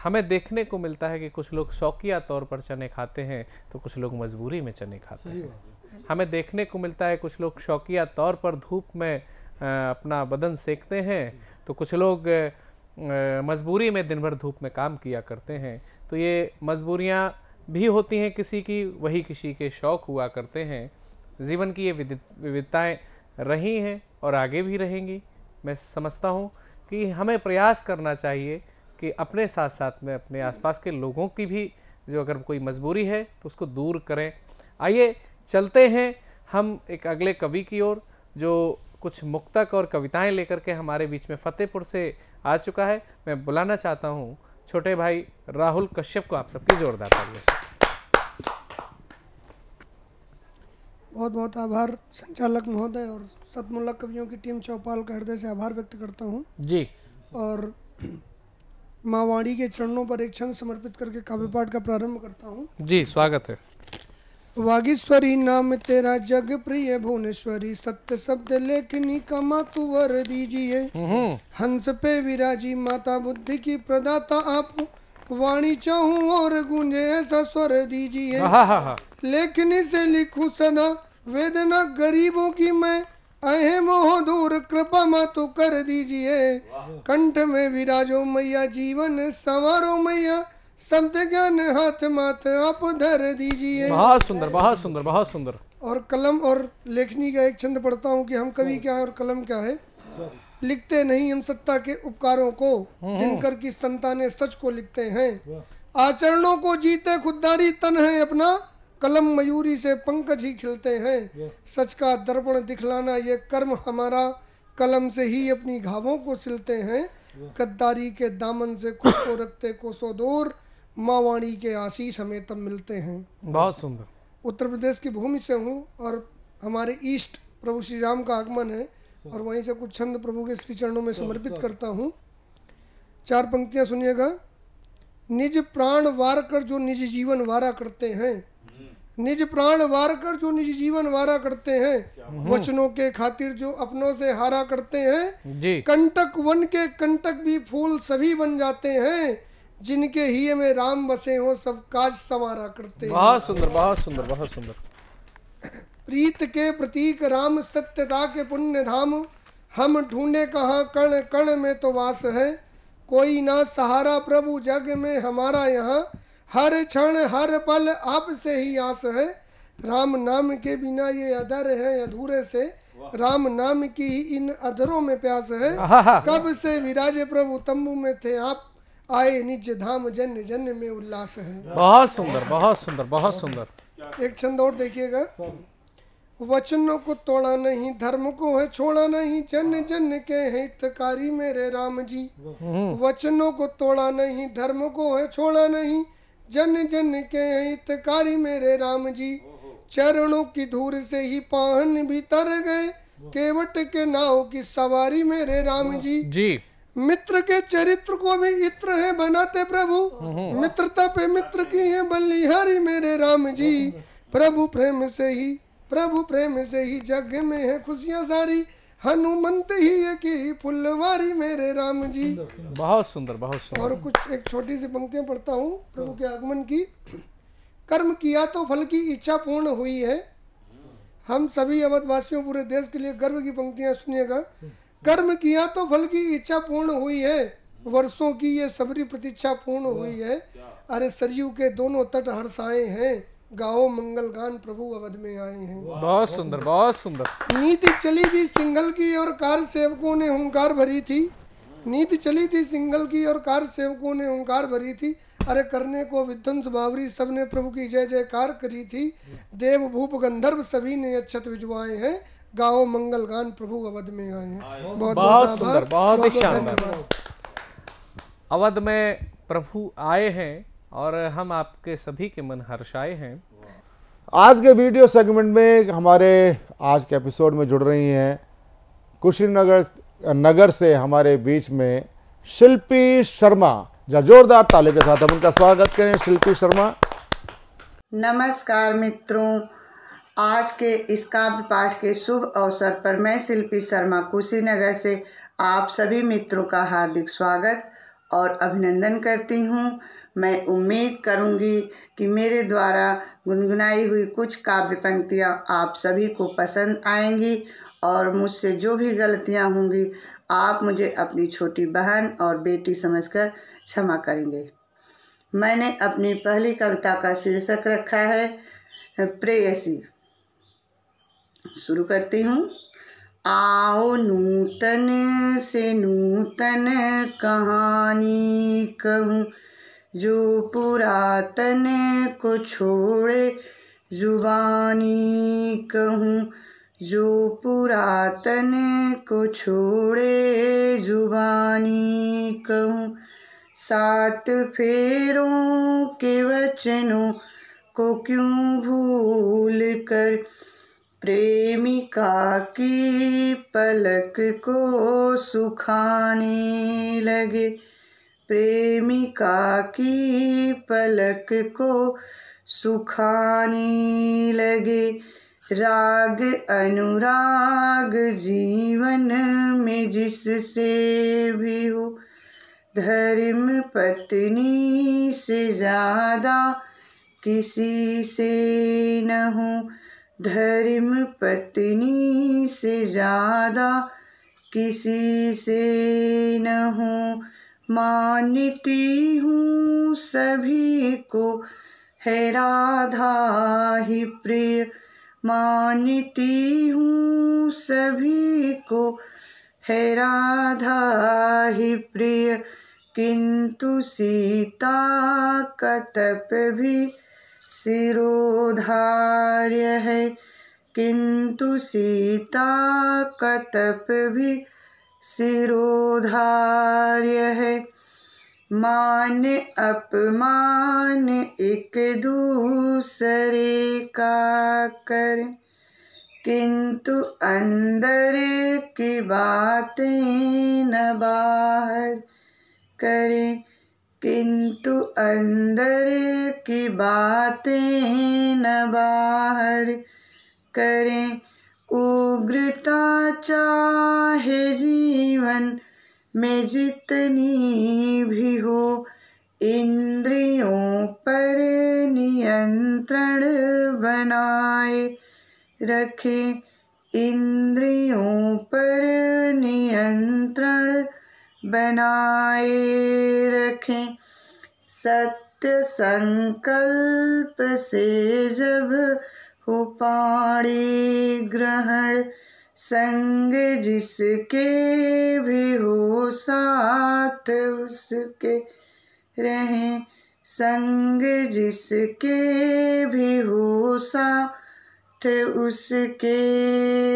हमें देखने को मिलता है कि कुछ लोग शौकिया तौर पर चने खाते हैं तो कुछ लोग मजबूरी में चने खाते हैं हमें देखने को मिलता है कुछ लोग शौकिया तौर पर धूप में अपना बदन सेकते हैं तो कुछ लोग मजबूरी में दिन भर धूप में काम किया करते हैं तो ये मजबूरियाँ भी होती हैं किसी की वही किसी के शौक़ हुआ करते हैं जीवन की ये विविधताएँ रही हैं और आगे भी रहेंगी मैं समझता हूँ कि हमें प्रयास करना चाहिए कि अपने साथ साथ में अपने आसपास के लोगों की भी जो अगर कोई मजबूरी है तो उसको दूर करें आइए चलते हैं हम एक अगले कवि की ओर जो कुछ मुक्तक और कविताएं लेकर के हमारे बीच में फतेहपुर से आ चुका है मैं बुलाना चाहता हूँ छोटे भाई राहुल कश्यप को आप सबकी जोरदार तालियों से बहुत बहुत आभार संचालक महोदय और सतमुल्ला कवियों की टीम चौपाल का हृदय से आभार व्यक्त करता हूँ जी और मावाड़ी के चरणों पर एक छंद समर्पित करके काव्य पाठ का प्रारंभ करता हूँ जी स्वागत है वागीश्वरी नाम तेरा जग प्रिय भुवनेश्वरी सत्य शब्द लेखनी कमा तू वर दीजिए हम्म। हंस पे विराजी माता बुद्धि की प्रदाता आप वाणी चाहूँ और गूंजे ऐसा स्वर दीजिए लेखनी से लिखूं सदा वेदना गरीबों की मैं अहे मोह दूर कृपा तो कर दीजिए कंठ में विराजो मैया जीवन संवारो मैया शब्द ज्ञान हाथ माथ आप धर दीजिए बहुत सुंदर बहुत सुंदर बहुत सुंदर और कलम और लेखनी का एक छंद पढ़ता हूँ कि हम कवि क्या है और कलम क्या है लिखते नहीं हम सत्ता के उपकारों को हम्म। दिनकर की संता ने सच को लिखते हैं आचरणों को जीते खुददारी तन है अपना कलम मयूरी से पंकज ही खिलते हैं सच का दर्पण दिखलाना ये कर्म हमारा कलम से ही अपनी घावों को सिलते हैं कद्दारी के दामन से खुद को रखते कोसो दूर मावाणी के आशीष हमें तब मिलते हैं बहुत सुंदर उत्तर प्रदेश की भूमि से हूँ और हमारे ईस्ट प्रभु श्री राम का आगमन है और वहीं से कुछ छंद प्रभु के श्री चरणों में समर्पित करता हूँ चार पंक्तियाँ सुनिएगा निज प्राण वार कर जो निज जीवन वारा करते हैं निज प्राण वार कर जो निज जीवन वारा करते हैं वचनों के खातिर जो अपनों से हारा करते हैं कंटक वन के कंटक भी फूल सभी बन जाते हैं जिनके ही में राम बसे हो सब काज संवारा करते हैं बहुत सुंदर बहुत सुंदर बहुत सुंदर प्रीत के प्रतीक राम सत्यता के पुण्य धाम हम ढूंढे कहा कण कण में तो वास है कोई ना सहारा प्रभु जग में हमारा यहाँ हर क्षण हर पल आपसे ही आस है राम नाम के बिना ये अधर है अधूरे से राम नाम की ही इन अधरों में प्यास है कब से विराजे प्रभु तंबू में थे आप आए निज धाम जन जन में उल्लास है बहुत सुंदर बहुत सुंदर बहुत सुंदर एक छंद और देखिएगा वचनों को तोड़ा नहीं धर्म को है छोड़ा नहीं जन जन के है हितकारी मेरे राम जी हम्म। वचनों को तोड़ा नहीं धर्म को है छोड़ा नहीं जन जन के हितकारी मेरे राम जी चरणों की धूर से ही पाहन भी तर गए केवट के नाव की सवारी मेरे राम जी जी मित्र के चरित्र को भी इत्र है बनाते प्रभु हम्म। मित्रता पे मित्र की है बलिहारी मेरे राम जी प्रभु प्रेम से ही प्रभु प्रेम से ही जग में है खुशियां सारी हनुमंत ही की फुलवारी मेरे राम जी बहुत सुंदर बहुत सुंदर और कुछ एक छोटी सी पंक्तियां पढ़ता हूँ प्रभु के आगमन की कर्म किया तो फल की इच्छा पूर्ण हुई है हम सभी अवधवासियों पूरे देश के लिए गर्व की पंक्तियां सुनिएगा कर्म किया तो फल की इच्छा पूर्ण हुई है वर्षों की ये सबरी प्रतीक्षा पूर्ण हुई है अरे सरयू के दोनों तट हर्षाए हैं गाओ मंगल गान प्रभु अवध में आए हैं बहुत सुंदर बहुत सुंदर नीति चली थी सिंगल की और कार सेवकों ने हंकार भरी थी नीति चली थी सिंगल की और कार सेवकों ने हंकार भरी थी अरे करने को विध्वंस बावरी सब ने प्रभु की जय जयकार करी थी देव भूप गंधर्व सभी ने अक्षत भिजवाए हैं गाओ मंगल गान प्रभु अवध में आए हैं बहुत बहुत आभार बहुत धन्यवाद अवध में प्रभु आए हैं और हम आपके सभी के मन हर्षाए हैं आज के वीडियो सेगमेंट में हमारे आज के एपिसोड में जुड़ रही हैं कुशीनगर नगर से हमारे बीच में शिल्पी शर्मा जोरदार ताले के साथ हम उनका स्वागत करें शिल्पी शर्मा नमस्कार मित्रों आज के इस काव्य पाठ के शुभ अवसर पर मैं शिल्पी शर्मा कुशीनगर से आप सभी मित्रों का हार्दिक स्वागत और अभिनंदन करती हूँ मैं उम्मीद करूँगी कि मेरे द्वारा गुनगुनाई हुई कुछ काव्य पंक्तियाँ आप सभी को पसंद आएंगी और मुझसे जो भी गलतियाँ होंगी आप मुझे अपनी छोटी बहन और बेटी समझकर क्षमा करेंगे मैंने अपनी पहली कविता का शीर्षक रखा है प्रेयसी शुरू करती हूँ आओ नूतन से नूतन कहानी कहूँ जो पुरातन को छोड़े जुबानी कहूँ जो पुरातन को छोड़े जुबानी कहूँ सात फेरों के वचनों को क्यों भूल कर प्रेमिका की पलक को सुखाने लगे प्रेमिका की पलक को सुखाने लगे राग अनुराग जीवन में जिससे भी हो धर्म पत्नी से ज़्यादा किसी से न हो धर्म पत्नी से ज़्यादा किसी से न हो मानती हूँ सभी को है राधा ही प्रिय मानती हूँ सभी को है राधा ही प्रिय किंतु सीता कतप भी सिरोधार्य है किंतु सीता कतप भी सिरोधार्य है मान अपमान एक दूसरे का कर किंतु अंदर की बातें न बाहर करें किंतु अंदर की बातें न बाहर करें उग्रता चाहे जीवन में जितनी भी हो इंद्रियों पर नियंत्रण बनाए रखें इंद्रियों पर नियंत्रण बनाए रखें सत्य संकल्प से जब उपाड़ी ग्रहण संग जिसके भी हो साथ उसके रहे संग जिसके भी हो साथ उसके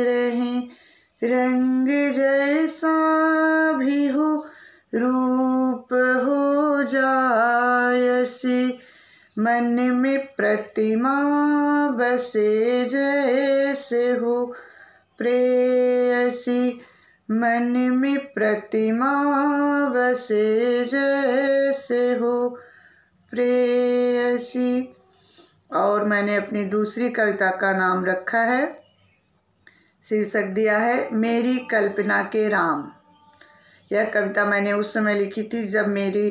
रहे रंग जैसा भी हो रूप हो जायसी मन में प्रतिमा बसे जैसे हो प्रेयसी मन में प्रतिमा बसे जैसे हो प्रेयसी और मैंने अपनी दूसरी कविता का नाम रखा है शीर्षक दिया है मेरी कल्पना के राम यह कविता मैंने उस समय लिखी थी जब मेरी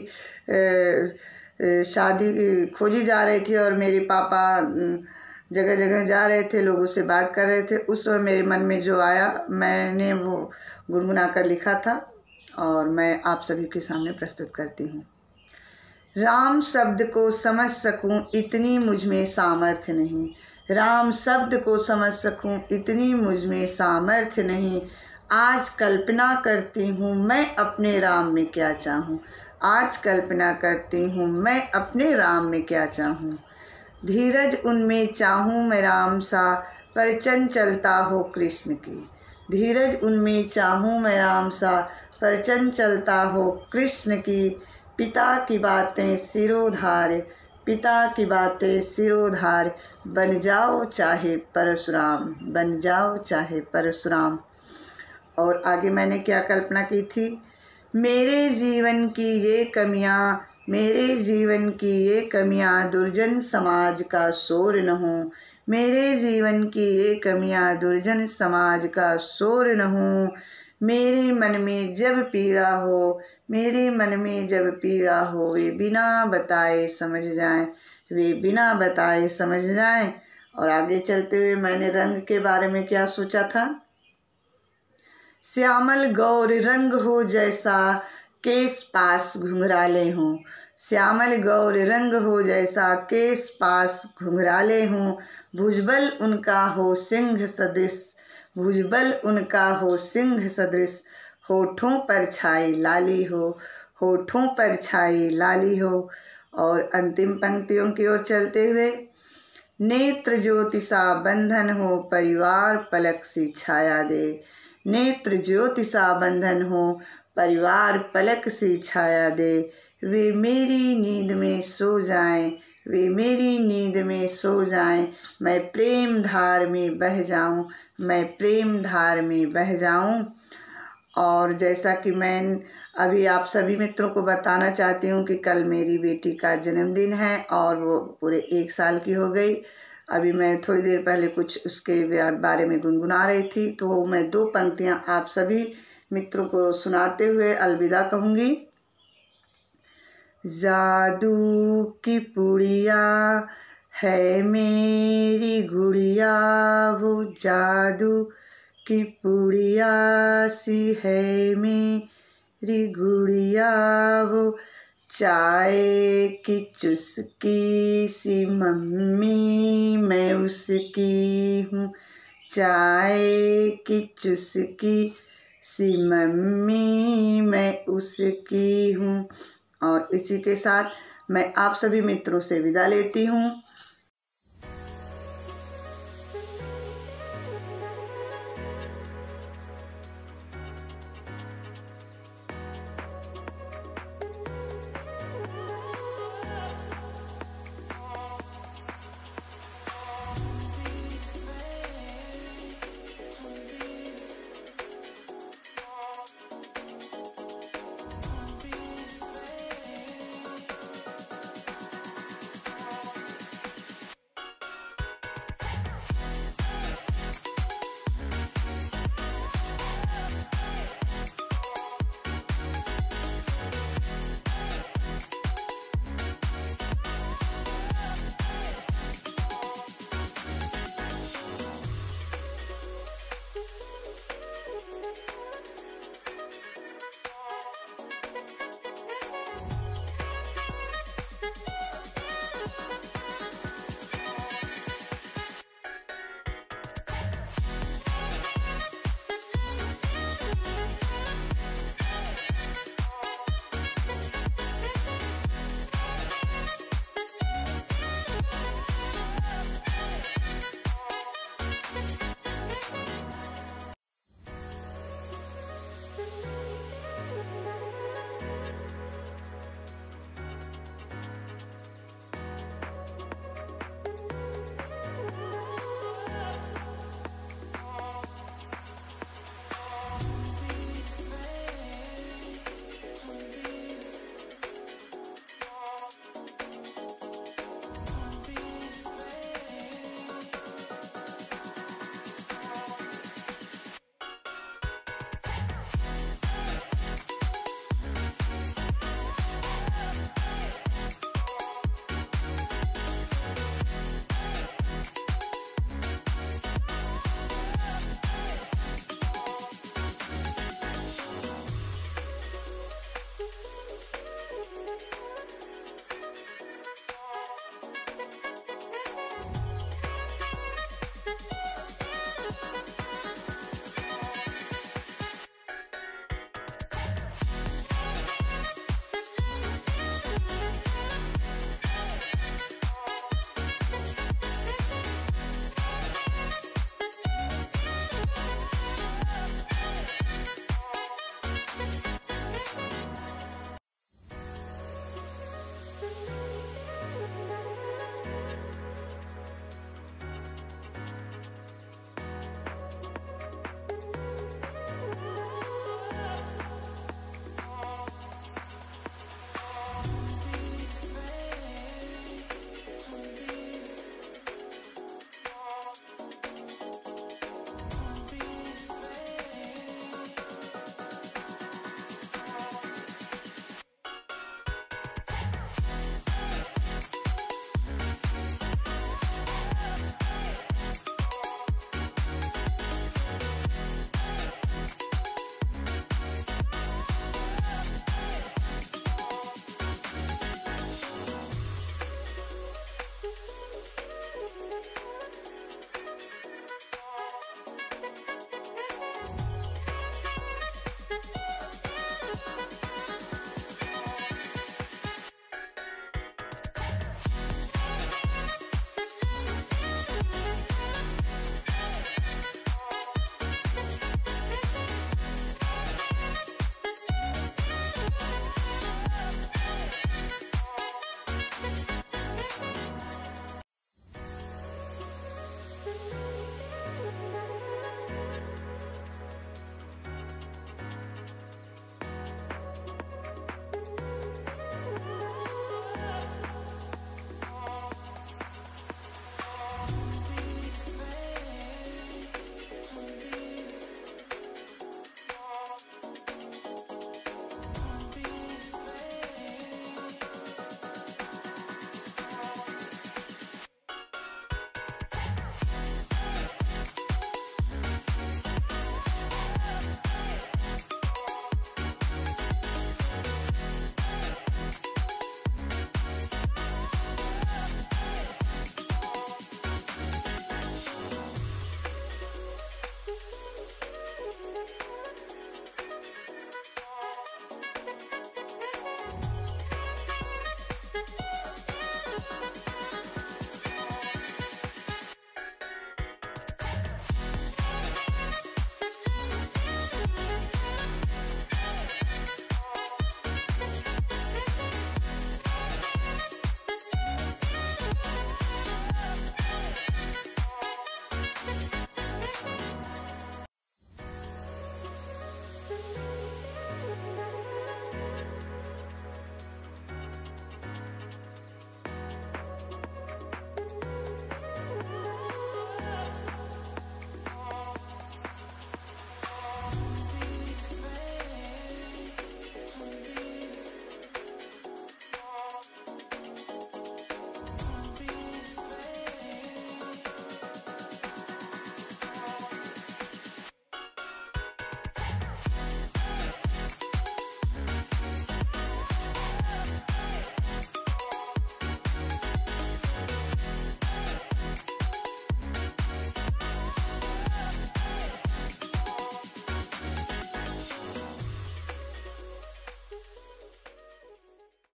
ए, शादी खोजी जा रही थी और मेरे पापा जगह जगह जा रहे थे लोगों से बात कर रहे थे उस समय मेरे मन में जो आया मैंने वो गुनगुना कर लिखा था और मैं आप सभी के सामने प्रस्तुत करती हूँ राम शब्द को समझ सकूँ इतनी मुझ में सामर्थ्य नहीं राम शब्द को समझ सकूँ इतनी मुझ में सामर्थ्य नहीं आज कल्पना करती हूँ मैं अपने राम में क्या चाहूँ आज कल्पना करती हूँ मैं अपने राम में क्या चाहूँ धीरज उनमें चाहूँ मैं राम सा परचन चलता हो कृष्ण की धीरज उनमें चाहूँ मैं राम सा परचन चलता हो कृष्ण की पिता की बातें सिरोधार पिता की बातें सिरोधार बन जाओ चाहे परशुराम बन जाओ चाहे परशुराम और आगे मैंने क्या कल्पना की थी मेरे जीवन की ये कमियाँ मेरे जीवन की ये कमियाँ दुर्जन समाज का शोर न हो मेरे जीवन की ये कमियाँ दुर्जन समाज का शोर न हो मेरे मन में जब पीड़ा हो मेरे मन में जब पीड़ा हो वे बिना बताए समझ जाएं वे बिना बताए समझ जाएं और आगे चलते हुए मैंने रंग के बारे में क्या सोचा था श्यामल गौर रंग हो जैसा केस पास घुंघराले हूँ श्यामल गौर रंग हो जैसा केस पास घुंघराले हूँ भुजबल उनका हो सिंह सदृश भुजबल उनका हो सिंह सदृश होठों पर छाई लाली हो होठों पर छाई लाली हो और अंतिम पंक्तियों की ओर चलते हुए नेत्र ज्योतिषा बंधन हो परिवार पलक सी छाया दे नेत्र ज्योतिषा बंधन हो परिवार पलक से छाया दे वे मेरी नींद में सो जाएं वे मेरी नींद में सो जाएं मैं प्रेम धार में बह जाऊं मैं प्रेम धार में बह जाऊं और जैसा कि मैं अभी आप सभी मित्रों को बताना चाहती हूँ कि कल मेरी बेटी का जन्मदिन है और वो पूरे एक साल की हो गई अभी मैं थोड़ी देर पहले कुछ उसके बारे में गुनगुना रही थी तो मैं दो पंक्तियाँ आप सभी मित्रों को सुनाते हुए अलविदा कहूँगी जादू की पुड़िया है मेरी गुड़िया वो जादू की पुड़िया सी है मेरी गुड़िया वो चाय की चुस्की सी मम्मी मैं उसकी हूँ चाय की चुस्की सी मम्मी मैं उसकी हूँ और इसी के साथ मैं आप सभी मित्रों से विदा लेती हूँ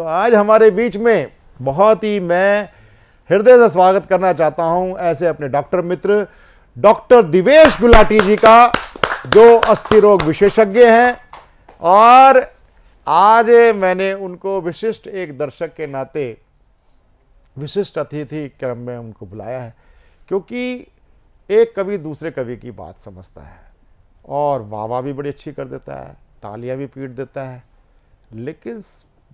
तो आज हमारे बीच में बहुत ही मैं हृदय से स्वागत करना चाहता हूं ऐसे अपने डॉक्टर मित्र डॉक्टर दिवेश गुलाटी जी का जो अस्थि रोग विशेषज्ञ हैं और आज मैंने उनको विशिष्ट एक दर्शक के नाते विशिष्ट अतिथि क्रम में उनको बुलाया है क्योंकि एक कवि दूसरे कवि की बात समझता है और वाह भी बड़ी अच्छी कर देता है तालियां भी पीट देता है लेकिन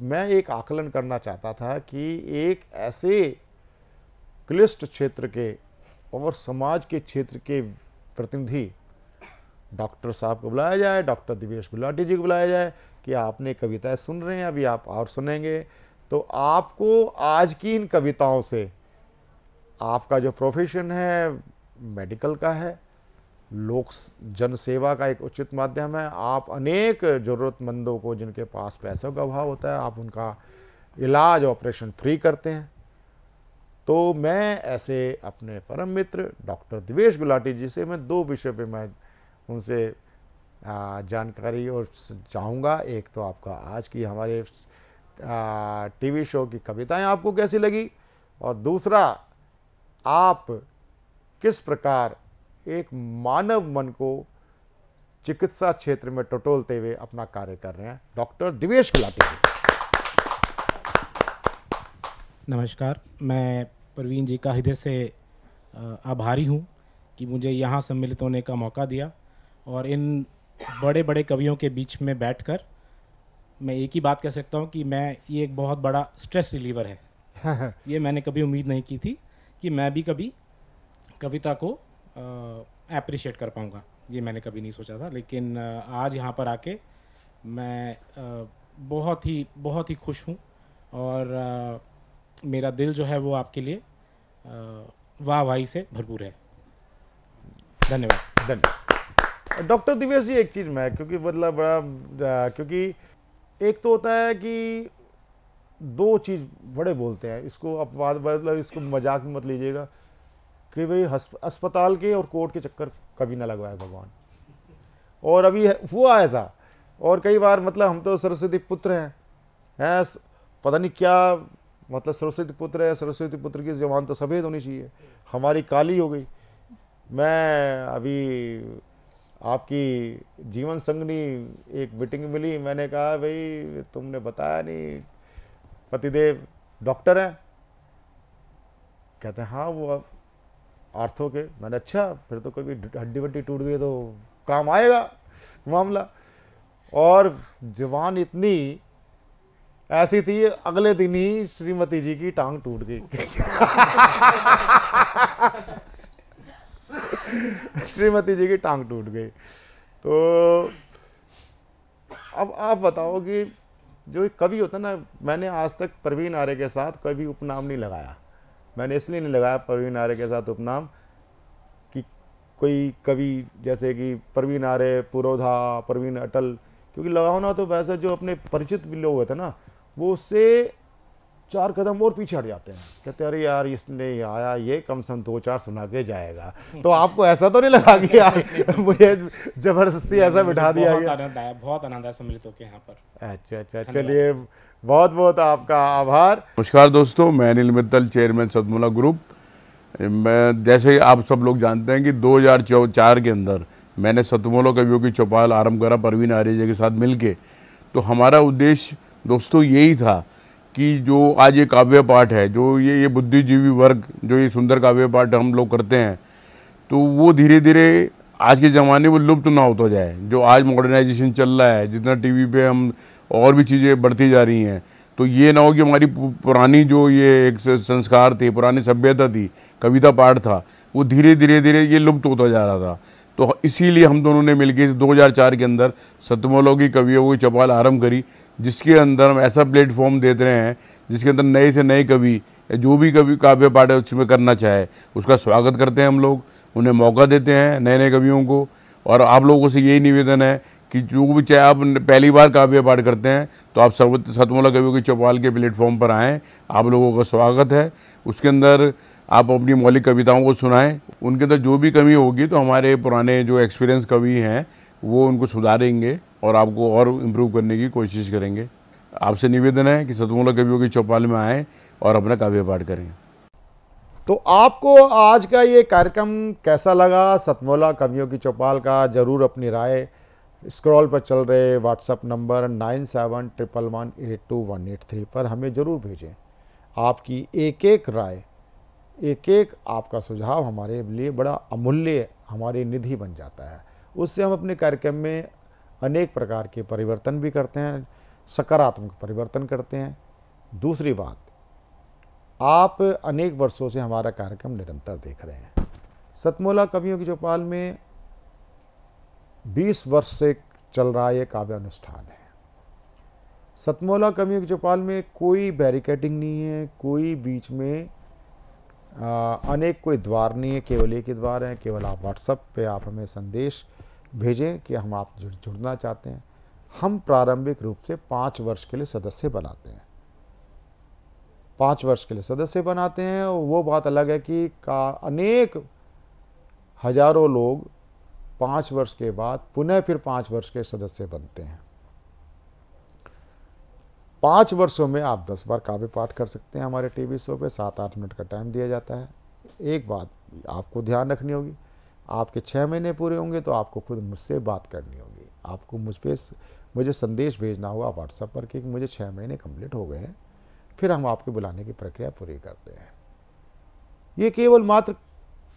मैं एक आकलन करना चाहता था कि एक ऐसे क्लिष्ट क्षेत्र के और समाज के क्षेत्र के प्रतिनिधि डॉक्टर साहब को बुलाया जाए डॉक्टर दिवेश गुलाटी जी को बुलाया जाए कि आपने कविताएं सुन रहे हैं अभी आप और सुनेंगे तो आपको आज की इन कविताओं से आपका जो प्रोफेशन है मेडिकल का है लोक जन सेवा का एक उचित माध्यम है आप अनेक ज़रूरतमंदों को जिनके पास पैसों का अभाव होता है आप उनका इलाज ऑपरेशन फ्री करते हैं तो मैं ऐसे अपने परम मित्र डॉक्टर दिवेश गुलाटी जी से मैं दो विषय पे मैं उनसे जानकारी और चाहूँगा एक तो आपका आज की हमारे टीवी शो की कविताएं आपको कैसी लगी और दूसरा आप किस प्रकार एक मानव मन को चिकित्सा क्षेत्र में टटोलते हुए अपना कार्य कर रहे हैं डॉक्टर दिवेश गुलाटी नमस्कार मैं प्रवीण जी का हृदय से आभारी हूँ कि मुझे यहाँ सम्मिलित होने का मौका दिया और इन बड़े बड़े कवियों के बीच में बैठकर मैं एक ही बात कह सकता हूँ कि मैं ये एक बहुत बड़ा स्ट्रेस रिलीवर है हाँ, हाँ। ये मैंने कभी उम्मीद नहीं की थी कि मैं भी कभी कविता को अप्रिशिएट कर पाऊँगा ये मैंने कभी नहीं सोचा था लेकिन आज यहाँ पर आके मैं बहुत ही बहुत ही खुश हूँ और मेरा दिल जो है वो आपके लिए वाह भाई से भरपूर है धन्यवाद धन्यवाद डॉक्टर दिवेश जी एक चीज़ मैं क्योंकि मतलब बड़ा क्योंकि एक तो होता है कि दो चीज़ बड़े बोलते हैं इसको अपवाद मतलब इसको मजाक में मत लीजिएगा कि भाई अस्पताल के और कोर्ट के चक्कर कभी ना लगवाए भगवान और अभी हुआ ऐसा और कई बार मतलब हम तो सरस्वती पुत्र हैं हैं पता नहीं क्या मतलब सरस्वती पुत्र है सरस्वती पुत्र की जवान तो सफ़ेद होनी चाहिए हमारी काली हो गई मैं अभी आपकी जीवन संगनी एक मीटिंग मिली मैंने कहा भाई तुमने बताया नहीं पतिदेव डॉक्टर हैं कहते हैं हाँ वो आर्थो के मैंने अच्छा फिर तो कभी हड्डी वड्डी टूट गई तो काम आएगा मामला और जवान इतनी ऐसी थी अगले दिन ही श्रीमती जी की टांग टूट गई (laughs) श्रीमती जी की टांग टूट गई तो अब आप बताओ कि जो कवि होता ना मैंने आज तक प्रवीण आर्य के साथ कभी उपनाम नहीं लगाया मैंने इसलिए नहीं लगाया परवीन आर्य के साथ उपनाम कि कोई कवि जैसे कि परवीन आर्य पुरोधा परवीन अटल क्योंकि लगाओ ना तो वैसे जो अपने परिचित भी लोग होते हैं ना वो उससे चार कदम और पीछे हट जाते हैं कहते अरे यार इसने आया ये कम से कम दो चार सुना के जाएगा तो आपको ऐसा तो नहीं लगा कि यार मुझे जबरदस्ती ऐसा बिठा दिया बहुत आनंद आया बहुत आनंद आया सम्मिलित होकर यहाँ पर अच्छा अच्छा चलिए बहुत बहुत आपका आभार नमस्कार दोस्तों मैं अनिल मित्तल चेयरमैन सदमुला ग्रुप मैं जैसे आप सब लोग जानते हैं कि 2004 के अंदर मैंने सतमोलो कवियों की चौपाल आरम्भ करा परवीन आर्यजा के साथ मिलके तो हमारा उद्देश्य दोस्तों यही था कि जो आज ये काव्य पाठ है जो ये ये बुद्धिजीवी वर्ग जो ये सुंदर काव्य पाठ हम लोग करते हैं तो वो धीरे धीरे आज के ज़माने में लुप्त ना होता जाए जो आज मॉडर्नाइजेशन चल रहा है जितना टीवी पे हम और भी चीज़ें बढ़ती जा रही हैं तो ये ना हो कि हमारी पुरानी जो ये एक संस्कार थे पुरानी सभ्यता थी कविता पाठ था वो धीरे धीरे धीरे ये लुप्त होता जा रहा था तो इसीलिए हम दोनों ने मिलकर 2004 के अंदर सत्यमौलों की कवियों की चपाल आरंभ करी जिसके अंदर हम ऐसा प्लेटफॉर्म देते रहे हैं जिसके अंदर नए से नए कवि जो भी कवि काव्य पाठ उसमें करना चाहे उसका स्वागत करते हैं हम लोग उन्हें मौका देते हैं नए नए कवियों को और आप लोगों से यही निवेदन है कि जो भी चाहे आप पहली बार काव्य पाठ करते हैं तो आप सर्वत सतमोला कवियों के चौपाल के प्लेटफॉर्म पर आएँ आप लोगों का स्वागत है उसके अंदर आप अपनी मौलिक कविताओं को सुनाएं उनके अंदर जो भी कमी होगी तो हमारे पुराने जो एक्सपीरियंस कवि हैं वो उनको सुधारेंगे और आपको और इम्प्रूव करने की कोशिश करेंगे आपसे निवेदन है कि सतमोला कवियों के चौपाल में आएँ और अपना काव्य पाठ करें तो आपको आज का ये कार्यक्रम कैसा लगा सतमोला कवियों की चौपाल का ज़रूर अपनी राय स्क्रॉल पर चल रहे WhatsApp number nine seven triple one eight two one eight three पर हमें ज़रूर भेजें आपकी एक एक राय एक एक आपका सुझाव हमारे लिए बड़ा अमूल्य हमारी निधि बन जाता है उससे हम अपने कार्यक्रम में अनेक प्रकार के परिवर्तन भी करते हैं सकारात्मक परिवर्तन करते हैं दूसरी बात आप अनेक वर्षों से हमारा कार्यक्रम निरंतर देख रहे हैं सतमोला कवियों की चौपाल में बीस वर्ष से चल रहा ये अनुष्ठान है सतमौला कमयुग चौपाल में कोई बैरिकेडिंग नहीं है कोई बीच में आ, अनेक कोई द्वार नहीं है केवल एक ही द्वार है केवल आप व्हाट्सअप पे आप हमें संदेश भेजें कि हम आप जुड़ जुड़ना चाहते हैं हम प्रारंभिक रूप से पाँच वर्ष के लिए सदस्य बनाते हैं पाँच वर्ष के लिए सदस्य बनाते हैं वो बात अलग है कि का अनेक हजारों लोग पाँच वर्ष के बाद पुनः फिर पाँच वर्ष के सदस्य बनते हैं पाँच वर्षों में आप दस बार काव्य पाठ कर सकते हैं हमारे टीवी शो पे सात आठ मिनट का टाइम दिया जाता है एक बात आपको ध्यान रखनी होगी आपके छः महीने पूरे होंगे तो आपको खुद मुझसे बात करनी होगी आपको मुझ पर मुझे संदेश भेजना होगा व्हाट्सएप पर कि मुझे छः महीने कम्प्लीट हो गए हैं फिर हम आपके बुलाने की प्रक्रिया पूरी करते हैं ये केवल मात्र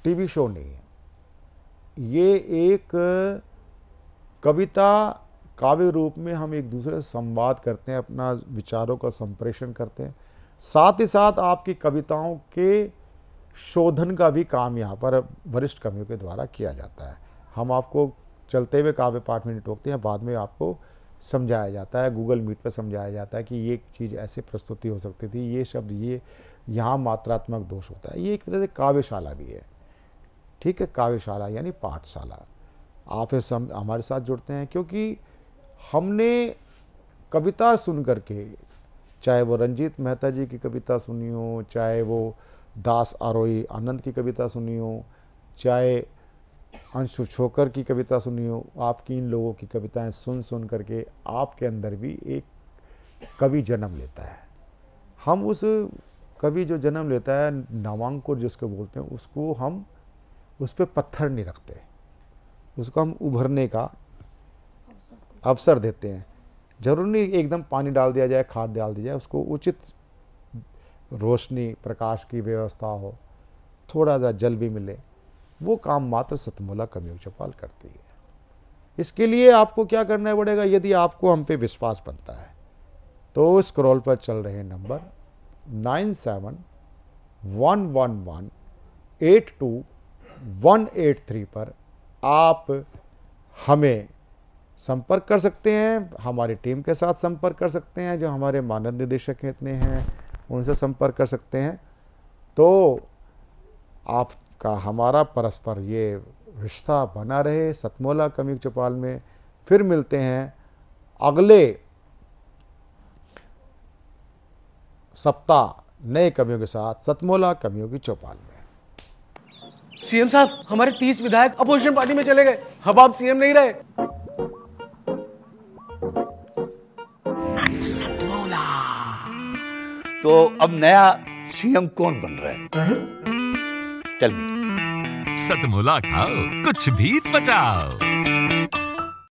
टीवी शो नहीं है ये एक कविता काव्य रूप में हम एक दूसरे से संवाद करते हैं अपना विचारों का संप्रेषण करते हैं साथ ही साथ आपकी कविताओं के शोधन का भी काम यहाँ पर वरिष्ठ कवियों के द्वारा किया जाता है हम आपको चलते हुए काव्य पाठ में निटोकते हैं बाद में आपको समझाया जाता है गूगल मीट पर समझाया जाता है कि ये चीज़ ऐसे प्रस्तुति हो सकती थी ये शब्द ये यहाँ मात्रात्मक दोष होता है ये एक तरह से काव्यशाला भी है ठीक है काव्यशाला यानी पाठशाला आप इस हम हमारे साथ जुड़ते हैं क्योंकि हमने कविता सुन करके चाहे वो रंजीत मेहता जी की कविता सुनी हो चाहे वो दास आरोही आनंद की कविता सुनी हो चाहे अंशु छोकर की कविता सुनी हो आपकी इन लोगों की कविताएं सुन सुन करके आपके अंदर भी एक कवि जन्म लेता है हम उस कवि जो जन्म लेता है नामांकुर जिसको बोलते हैं उसको हम उस पर पत्थर नहीं रखते उसको हम उभरने का अवसर देते हैं जरूर नहीं एकदम पानी डाल दिया जाए खाद डाल दिया जाए उसको उचित रोशनी प्रकाश की व्यवस्था हो थोड़ा सा जल भी मिले वो काम मात्र सतमूला कमी चौपाल करती है इसके लिए आपको क्या करना पड़ेगा यदि आपको हम पे विश्वास बनता है तो स्क्रॉल पर चल रहे number nine seven one one one eight two 183 पर आप हमें संपर्क कर सकते हैं हमारी टीम के साथ संपर्क कर सकते हैं जो हमारे मानद निदेशक इतने हैं उनसे संपर्क कर सकते हैं तो आपका हमारा परस्पर ये रिश्ता बना रहे सतमोला कमी चौपाल में फिर मिलते हैं अगले सप्ताह नए कवियों के साथ सतमोला कवियों की चौपाल में सीएम साहब हमारे तीस विधायक अपोजिशन पार्टी में चले गए अब आप सीएम नहीं रहे तो अब नया सीएम कौन बन रहा है चल सतमुला खाओ कुछ भी तो बचाओ